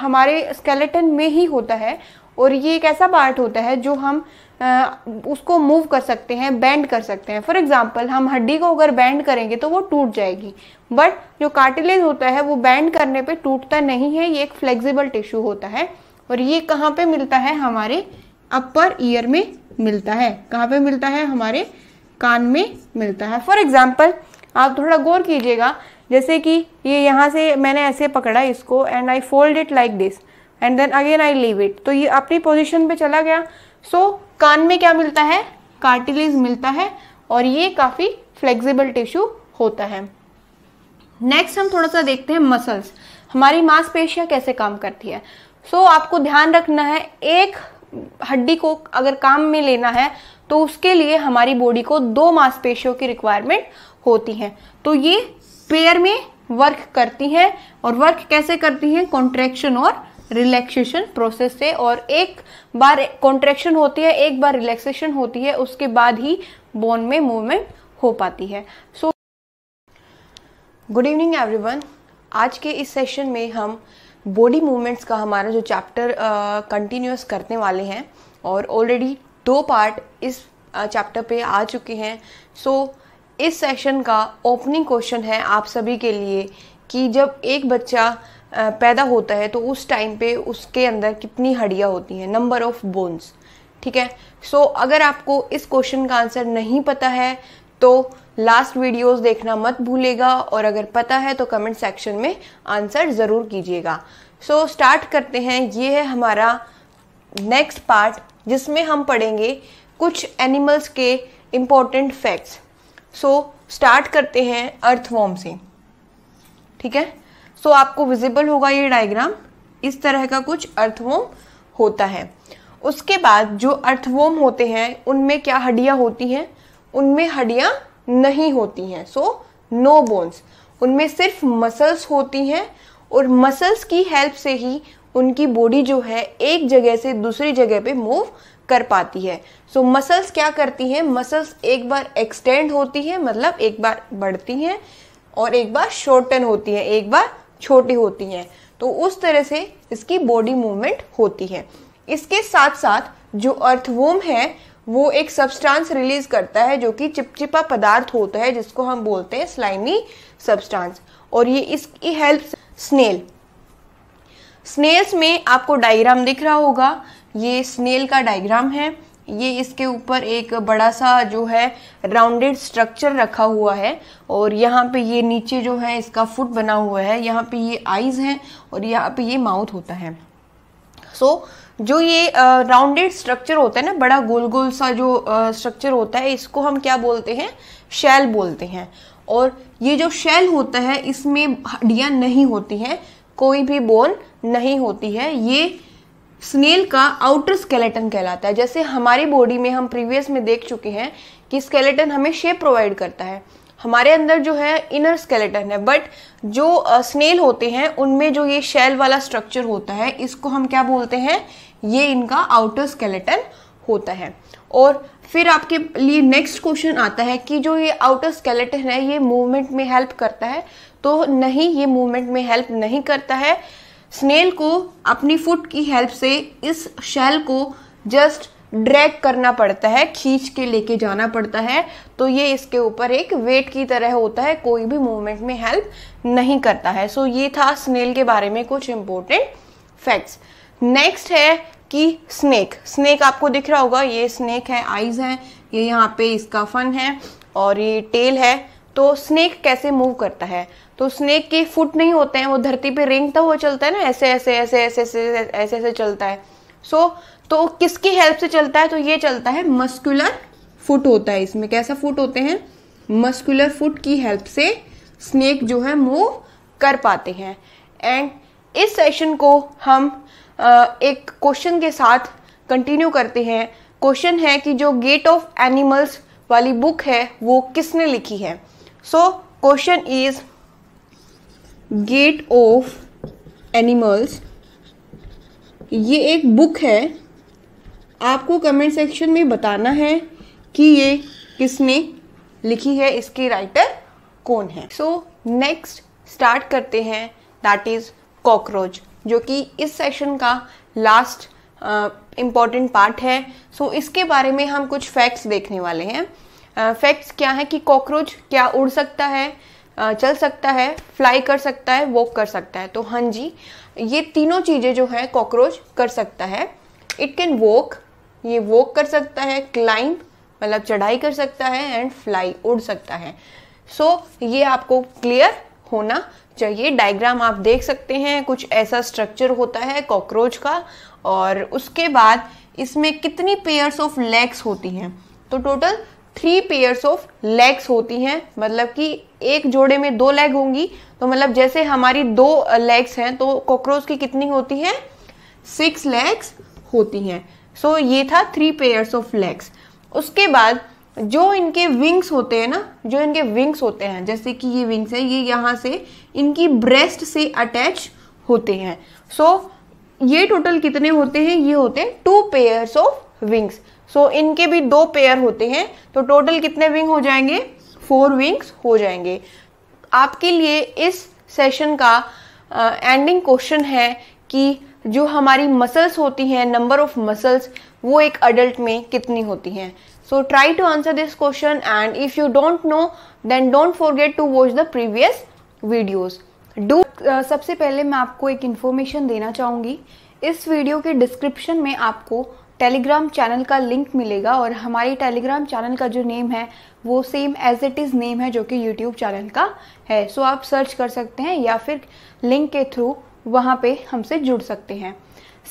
[SPEAKER 1] हमारे स्केलेटन में ही होता है और ये एक ऐसा पार्ट होता है जो हम उसको मूव कर सकते हैं बेंड कर सकते हैं फॉर एग्जाम्पल हम हड्डी को अगर बेंड करेंगे तो वो टूट जाएगी बट जो कार्टिलेज होता है वो बेंड करने पे टूटता नहीं है ये एक फ्लेक्सिबल टिश्यू होता है और ये कहाँ पे मिलता है हमारे अपर ईयर में मिलता है कहाँ पे मिलता है हमारे कान में मिलता है फॉर एग्जाम्पल आप थोड़ा गौर कीजिएगा जैसे कि ये यहाँ से मैंने ऐसे पकड़ा इसको and I fold it like this and then again I leave it तो ये अपनी पोजिशन पर चला गया सो so, कान में क्या मिलता है कार्टिलेज मिलता है और ये काफ़ी फ्लेक्सिबल टिश्यू होता है नेक्स्ट हम थोड़ा सा देखते हैं मसल्स हमारी मांसपेशियां कैसे काम करती है सो so, आपको ध्यान रखना है एक हड्डी को अगर काम में लेना है तो उसके लिए हमारी बॉडी को दो मांसपेशियों की रिक्वायरमेंट होती है तो ये पेयर में वर्क करती हैं और वर्क कैसे करती हैं कॉन्ट्रेक्शन और रिलैक्सेशन प्रोसेस से और एक बार कॉन्ट्रेक्शन होती है एक बार रिलैक्सेशन होती है उसके बाद ही बोन में मूवमेंट हो पाती है सो गुड इवनिंग एवरीवन आज के इस सेशन में हम बॉडी मूवमेंट्स का हमारा जो चैप्टर कंटिन्यूस करने वाले हैं और ऑलरेडी दो पार्ट इस चैप्टर uh, पे आ चुके हैं सो so, इस सेशन का ओपनिंग क्वेश्चन है आप सभी के लिए कि जब एक बच्चा पैदा होता है तो उस टाइम पे उसके अंदर कितनी हड्डियाँ होती हैं नंबर ऑफ बोन्स ठीक है सो so, अगर आपको इस क्वेश्चन का आंसर नहीं पता है तो लास्ट वीडियोस देखना मत भूलेगा और अगर पता है तो कमेंट सेक्शन में आंसर ज़रूर कीजिएगा सो so, स्टार्ट करते हैं ये है हमारा नेक्स्ट पार्ट जिसमें हम पढ़ेंगे कुछ एनिमल्स के इम्पोर्टेंट फैक्ट्स सो स्टार्ट करते हैं अर्थवॉर्म से ठीक है सो तो आपको विजिबल होगा ये डायग्राम इस तरह का कुछ अर्थवोम होता है उसके बाद जो अर्थवोम होते हैं उनमें क्या हड्डियाँ होती हैं उनमें हड्डियां नहीं होती हैं सो नो बोन्स उनमें सिर्फ मसल्स होती हैं और मसल्स की हेल्प से ही उनकी बॉडी जो है एक जगह से दूसरी जगह पे मूव कर पाती है सो so, मसल्स क्या करती हैं मसल्स एक बार एक्सटेंड होती हैं मतलब एक बार बढ़ती हैं और एक बार शॉर्टन होती हैं एक बार छोटी होती हैं तो उस तरह से इसकी बॉडी मूवमेंट होती है इसके साथ साथ जो अर्थवोम है वो एक सब्सटेंस रिलीज करता है जो कि चिपचिपा पदार्थ होता है जिसको हम बोलते हैं स्लाइमी सब्सटेंस और ये इसकी हेल्प स्नेल स्नेल्स में आपको डायग्राम दिख रहा होगा ये स्नेल का डायग्राम है ये इसके ऊपर एक बड़ा सा जो है राउंडेड स्ट्रक्चर रखा हुआ है और यहाँ पे ये नीचे जो है इसका फुट बना हुआ है यहाँ पे ये आइज़ हैं और यहाँ पे ये माउथ होता है सो so, जो ये राउंडेड uh, स्ट्रक्चर होता है ना बड़ा गोल गोल सा जो स्ट्रक्चर uh, होता है इसको हम क्या बोलते हैं शैल बोलते हैं और ये जो शेल होता है इसमें हड्डियाँ नहीं होती हैं कोई भी बोन नहीं होती है ये स्नेल का आउटर स्केलेटन कहलाता है जैसे हमारी बॉडी में हम प्रीवियस में देख चुके हैं कि स्केलेटन हमें शेप प्रोवाइड करता है हमारे अंदर जो है इनर स्केलेटन है बट जो स्नेल होते हैं उनमें जो ये शेल वाला स्ट्रक्चर होता है इसको हम क्या बोलते हैं ये इनका आउटर स्केलेटन होता है और फिर आपके लिए नेक्स्ट क्वेश्चन आता है कि जो ये आउटर स्केलेटन है ये मूवमेंट में हेल्प करता है तो नहीं ये मूवमेंट में हेल्प नहीं करता है स्नेल को अपनी फुट की हेल्प से इस शेल को जस्ट ड्रैग करना पड़ता है खींच के लेके जाना पड़ता है तो ये इसके ऊपर एक वेट की तरह होता है कोई भी मूवमेंट में हेल्प नहीं करता है सो so, ये था स्नेल के बारे में कुछ इम्पोर्टेंट फैक्ट्स नेक्स्ट है कि स्नेक स्नेक आपको दिख रहा होगा ये स्नेक है आइज है ये यहाँ पे इसका फन है और ये टेल है तो स्नेक कैसे मूव करता है तो स्नेक के फुट नहीं होते हैं वो धरती पे रेंगता हुआ चलता है ना ऐसे ऐसे ऐसे ऐसे ऐसे ऐसे ऐसे चलता है सो so, तो किसकी हेल्प से चलता है तो ये चलता है मस्कुलर फुट होता है इसमें कैसा फुट होते हैं मस्कुलर फुट की हेल्प से स्नेक जो है मूव कर पाते हैं एंड इस सेशन को हम एक क्वेश्चन के साथ कंटिन्यू करते हैं क्वेश्चन है कि जो गेट ऑफ एनिमल्स वाली बुक है वो किसने लिखी है so question is gait of animals ये एक बुक है आपको कमेंट सेक्शन में बताना है कि ये किसने लिखी है इसके राइटर कौन है सो नेक्स्ट स्टार्ट करते हैं दैट इज़ कॉकरोच जो कि इस सेशन का लास्ट इम्पॉर्टेंट पार्ट है सो so, इसके बारे में हम कुछ फैक्ट्स देखने वाले हैं फैक्ट्स uh, क्या है कि कॉकरोच क्या उड़ सकता है चल सकता है फ्लाई कर सकता है वॉक कर सकता है तो हाँ जी ये तीनों चीज़ें जो है कॉकरोच कर सकता है इट कैन वॉक ये वॉक कर सकता है क्लाइंब मतलब चढ़ाई कर सकता है एंड फ्लाई उड़ सकता है सो so, ये आपको क्लियर होना चाहिए डायग्राम आप देख सकते हैं कुछ ऐसा स्ट्रक्चर होता है कॉकरोच का और उसके बाद इसमें कितनी पेयर्स ऑफ लेग्स होती हैं तो total three pairs of legs होती हैं मतलब कि एक जोड़े में दो लेग होंगी तो मतलब जैसे हमारी दो लेग्स हैं तो कॉकरोच की कितनी होती है सिक्स लेग्स होती हैं सो so, ये था थ्री पेयर्स ऑफ लेग्स उसके बाद जो इनके विंग्स होते हैं ना जो इनके विंग्स होते हैं जैसे कि ये विंग्स है ये यहाँ से इनकी ब्रेस्ट से अटैच होते हैं सो so, ये टोटल कितने होते हैं ये होते हैं two pairs of wings so so, इनके भी दो पेयर होते हैं तो टोटल कितने विंग हो जाएंगे फोर विंग्स हो जाएंगे आपके लिए इस सेशन का एंडिंग uh, क्वेश्चन है कि जो हमारी मसल्स होती हैं नंबर ऑफ मसल्स वो एक अडल्ट में कितनी होती हैं so try to answer this question and if you don't know then don't forget to watch the previous videos do सबसे पहले मैं आपको एक इन्फॉर्मेशन देना चाहूँगी इस वीडियो के डिस्क्रिप्शन में आपको टेलीग्राम चैनल का लिंक मिलेगा और हमारी टेलीग्राम चैनल का जो नेम है वो same as it is name है जो कि यूट्यूब चैनल का है सो आप सर्च कर सकते हैं या फिर लिंक के थ्रू वहाँ पे हमसे जुड़ सकते हैं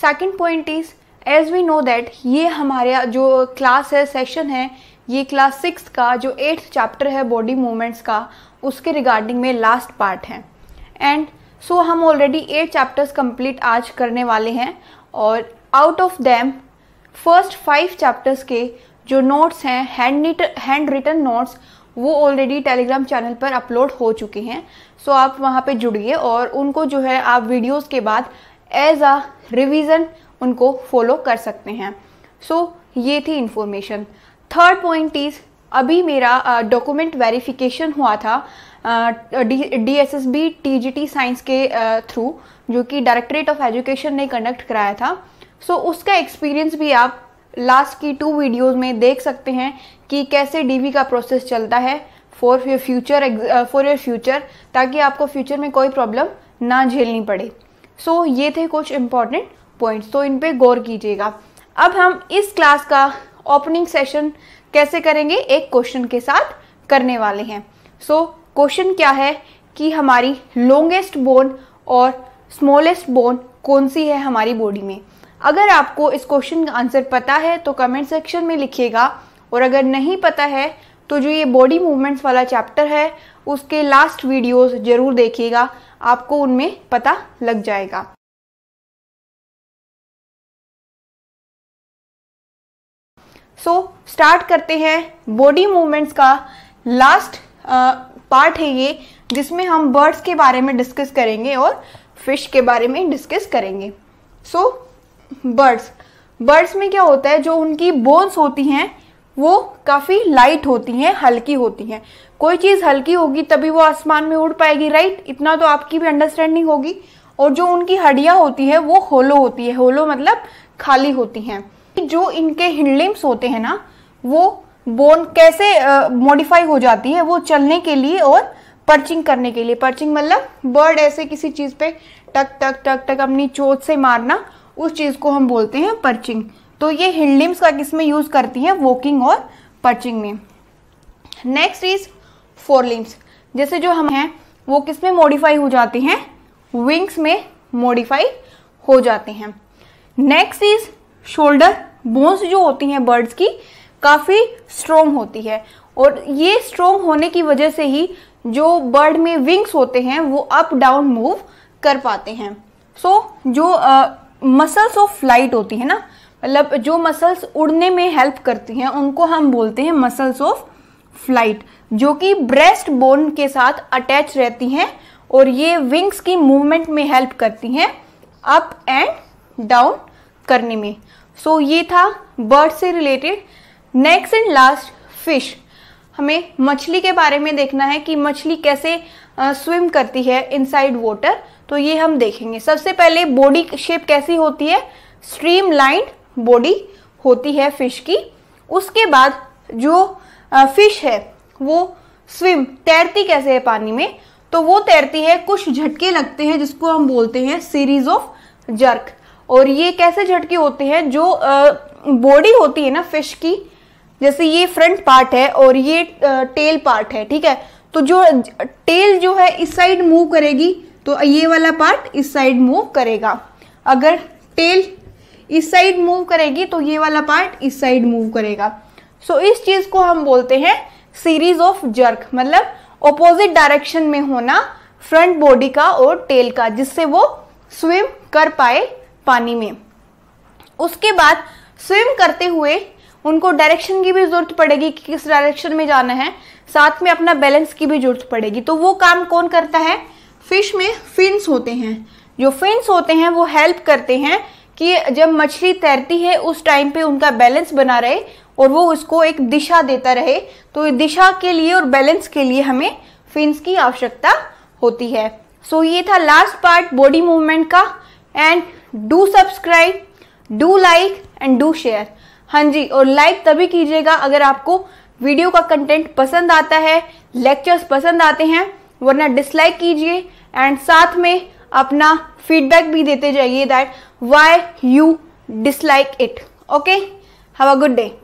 [SPEAKER 1] second point is as we know that ये हमारे जो क्लास है सेशन है ये क्लास सिक्स का जो एट्थ चैप्टर है बॉडी मूवमेंट्स का उसके रिगार्डिंग में लास्ट पार्ट है एंड सो so, हम ऑलरेडी एट चैप्टर्स कंप्लीट आज करने वाले हैं और out of them first five chapters के जो नोट्स हैं हैंड हैंड रिटन नोट्स वो ऑलरेडी टेलीग्राम चैनल पर अपलोड हो चुके हैं सो so आप वहाँ पे जुड़िए और उनको जो है आप वीडियोस के बाद एज आ रिवीजन उनको फॉलो कर सकते हैं सो so, ये थी इन्फॉर्मेशन थर्ड पॉइंट इज़ अभी मेरा डॉक्यूमेंट वेरिफिकेशन हुआ था D S S B T G T science के थ्रू जो कि डायरेक्टरेट ऑफ एजुकेशन ने कंडक्ट कराया था सो उसका एक्सपीरियंस भी आप लास्ट की टू वीडियोस में देख सकते हैं कि कैसे डीवी का प्रोसेस चलता है for your future for your future ताकि आपको फ्यूचर में कोई प्रॉब्लम ना झेलनी पड़े सो so, ये थे कुछ इम्पॉर्टेंट पॉइंट्स तो इन पे गौर कीजिएगा अब हम इस क्लास का ओपनिंग सेशन कैसे करेंगे एक क्वेश्चन के साथ करने वाले हैं सो so, क्वेश्चन क्या है कि हमारी लॉन्गेस्ट बोन और स्मॉलेस्ट बोन कौन सी है हमारी बॉडी में अगर आपको इस क्वेश्चन का आंसर पता है तो कमेंट सेक्शन में लिखिएगा और अगर नहीं पता है तो जो ये बॉडी मूवमेंट्स वाला चैप्टर है उसके लास्ट वीडियोस ज़रूर देखिएगा आपको उनमें पता लग जाएगा सो so, स्टार्ट करते हैं बॉडी मूवमेंट्स का लास्ट पार्ट है ये जिसमें हम बर्ड्स के बारे में डिस्कस करेंगे और फिश के बारे में डिस्कस करेंगे सो so, बर्ड्स बर्ड्स में क्या होता है जो उनकी बोन्स होती हैं वो काफ़ी लाइट होती हैं हल्की होती हैं कोई चीज़ हल्की होगी तभी वो आसमान में उड़ पाएगी राइट इतना तो आपकी भी अंडरस्टैंडिंग होगी और जो उनकी हड्डियां होती है वो होलो होती है होलो मतलब खाली होती हैं जो इनके हिंडलिम्स होते हैं ना वो बोन कैसे मॉडिफाई uh, हो जाती है वो चलने के लिए और पर्चिंग करने के लिए पर्चिंग मतलब बर्ड ऐसे किसी चीज़ पे टक टक टक टक अपनी चोट से मारना उस चीज़ को हम बोलते हैं पर्चिंग तो ये हिंड लिम्स का किस में यूज़ करती हैं वॉकिंग और पर्चिंग में नेक्स्ट इज फोर लिम्स जैसे जो हम हैं वो किस में मॉडिफाई हो जाते हैं विंग्स में मॉडिफाई हो जाते हैं नेक्स्ट इज शोल्डर बोन्स जो होती हैं बर्ड्स की काफ़ी स्ट्रोंग होती है और ये स्ट्रोंग होने की वजह से ही जो बर्ड में विंग्स होते हैं वो अप डाउन मूव कर पाते हैं सो so, जो मसल्स ऑफ फ्लाइट होती है ना मतलब जो मसल्स उड़ने में हेल्प करती हैं उनको हम बोलते हैं मसल्स ऑफ फ्लाइट जो कि ब्रेस्ट बोन के साथ अटैच रहती हैं और ये विंग्स की मूवमेंट में हेल्प करती हैं अप एंड डाउन करने में सो so, ये था बर्ड से related next and last fish हमें मछली के बारे में देखना है कि मछली कैसे स्विम करती है इनसाइड वाटर तो ये हम देखेंगे सबसे पहले बॉडी शेप कैसी होती है स्ट्रीम लाइन बॉडी होती है फिश की उसके बाद जो फिश है वो स्विम तैरती कैसे है पानी में तो वो तैरती है कुछ झटके लगते हैं जिसको हम बोलते हैं सीरीज ऑफ जर्क और ये कैसे झटके होते हैं जो बॉडी होती है ना फिश की जैसे ये फ्रंट पार्ट है और ये टेल पार्ट है ठीक है तो जो टेल जो है इस साइड मूव करेगी तो ये वाला पार्ट इस साइड मूव करेगा अगर टेल इस साइड मूव करेगी तो ये वाला पार्ट इस साइड मूव करेगा सो so, इस चीज़ को हम बोलते हैं सीरीज ऑफ जर्क मतलब ऑपोजिट डायरेक्शन में होना फ्रंट बॉडी का और टेल का जिससे वो स्विम कर पाए पानी में उसके बाद स्विम करते हुए उनको डायरेक्शन की भी ज़रूरत पड़ेगी कि किस डायरेक्शन में जाना है साथ में अपना बैलेंस की भी ज़रूरत पड़ेगी तो वो काम कौन करता है फिश में फिन्स होते हैं जो फिन्स होते हैं वो हेल्प करते हैं कि जब मछली तैरती है उस टाइम पे उनका बैलेंस बना रहे और वो उसको एक दिशा देता रहे तो दिशा के लिए और बैलेंस के लिए हमें फिन्स की आवश्यकता होती है सो so, ये था लास्ट पार्ट बॉडी मूवमेंट का and do subscribe do like and do share हाँ जी और लाइक तभी कीजिएगा अगर आपको वीडियो का कंटेंट पसंद आता है लेक्चर्स पसंद आते हैं वरना डिसलाइक कीजिए एंड साथ में अपना फीडबैक भी देते जाइए that why you dislike it okay have a good day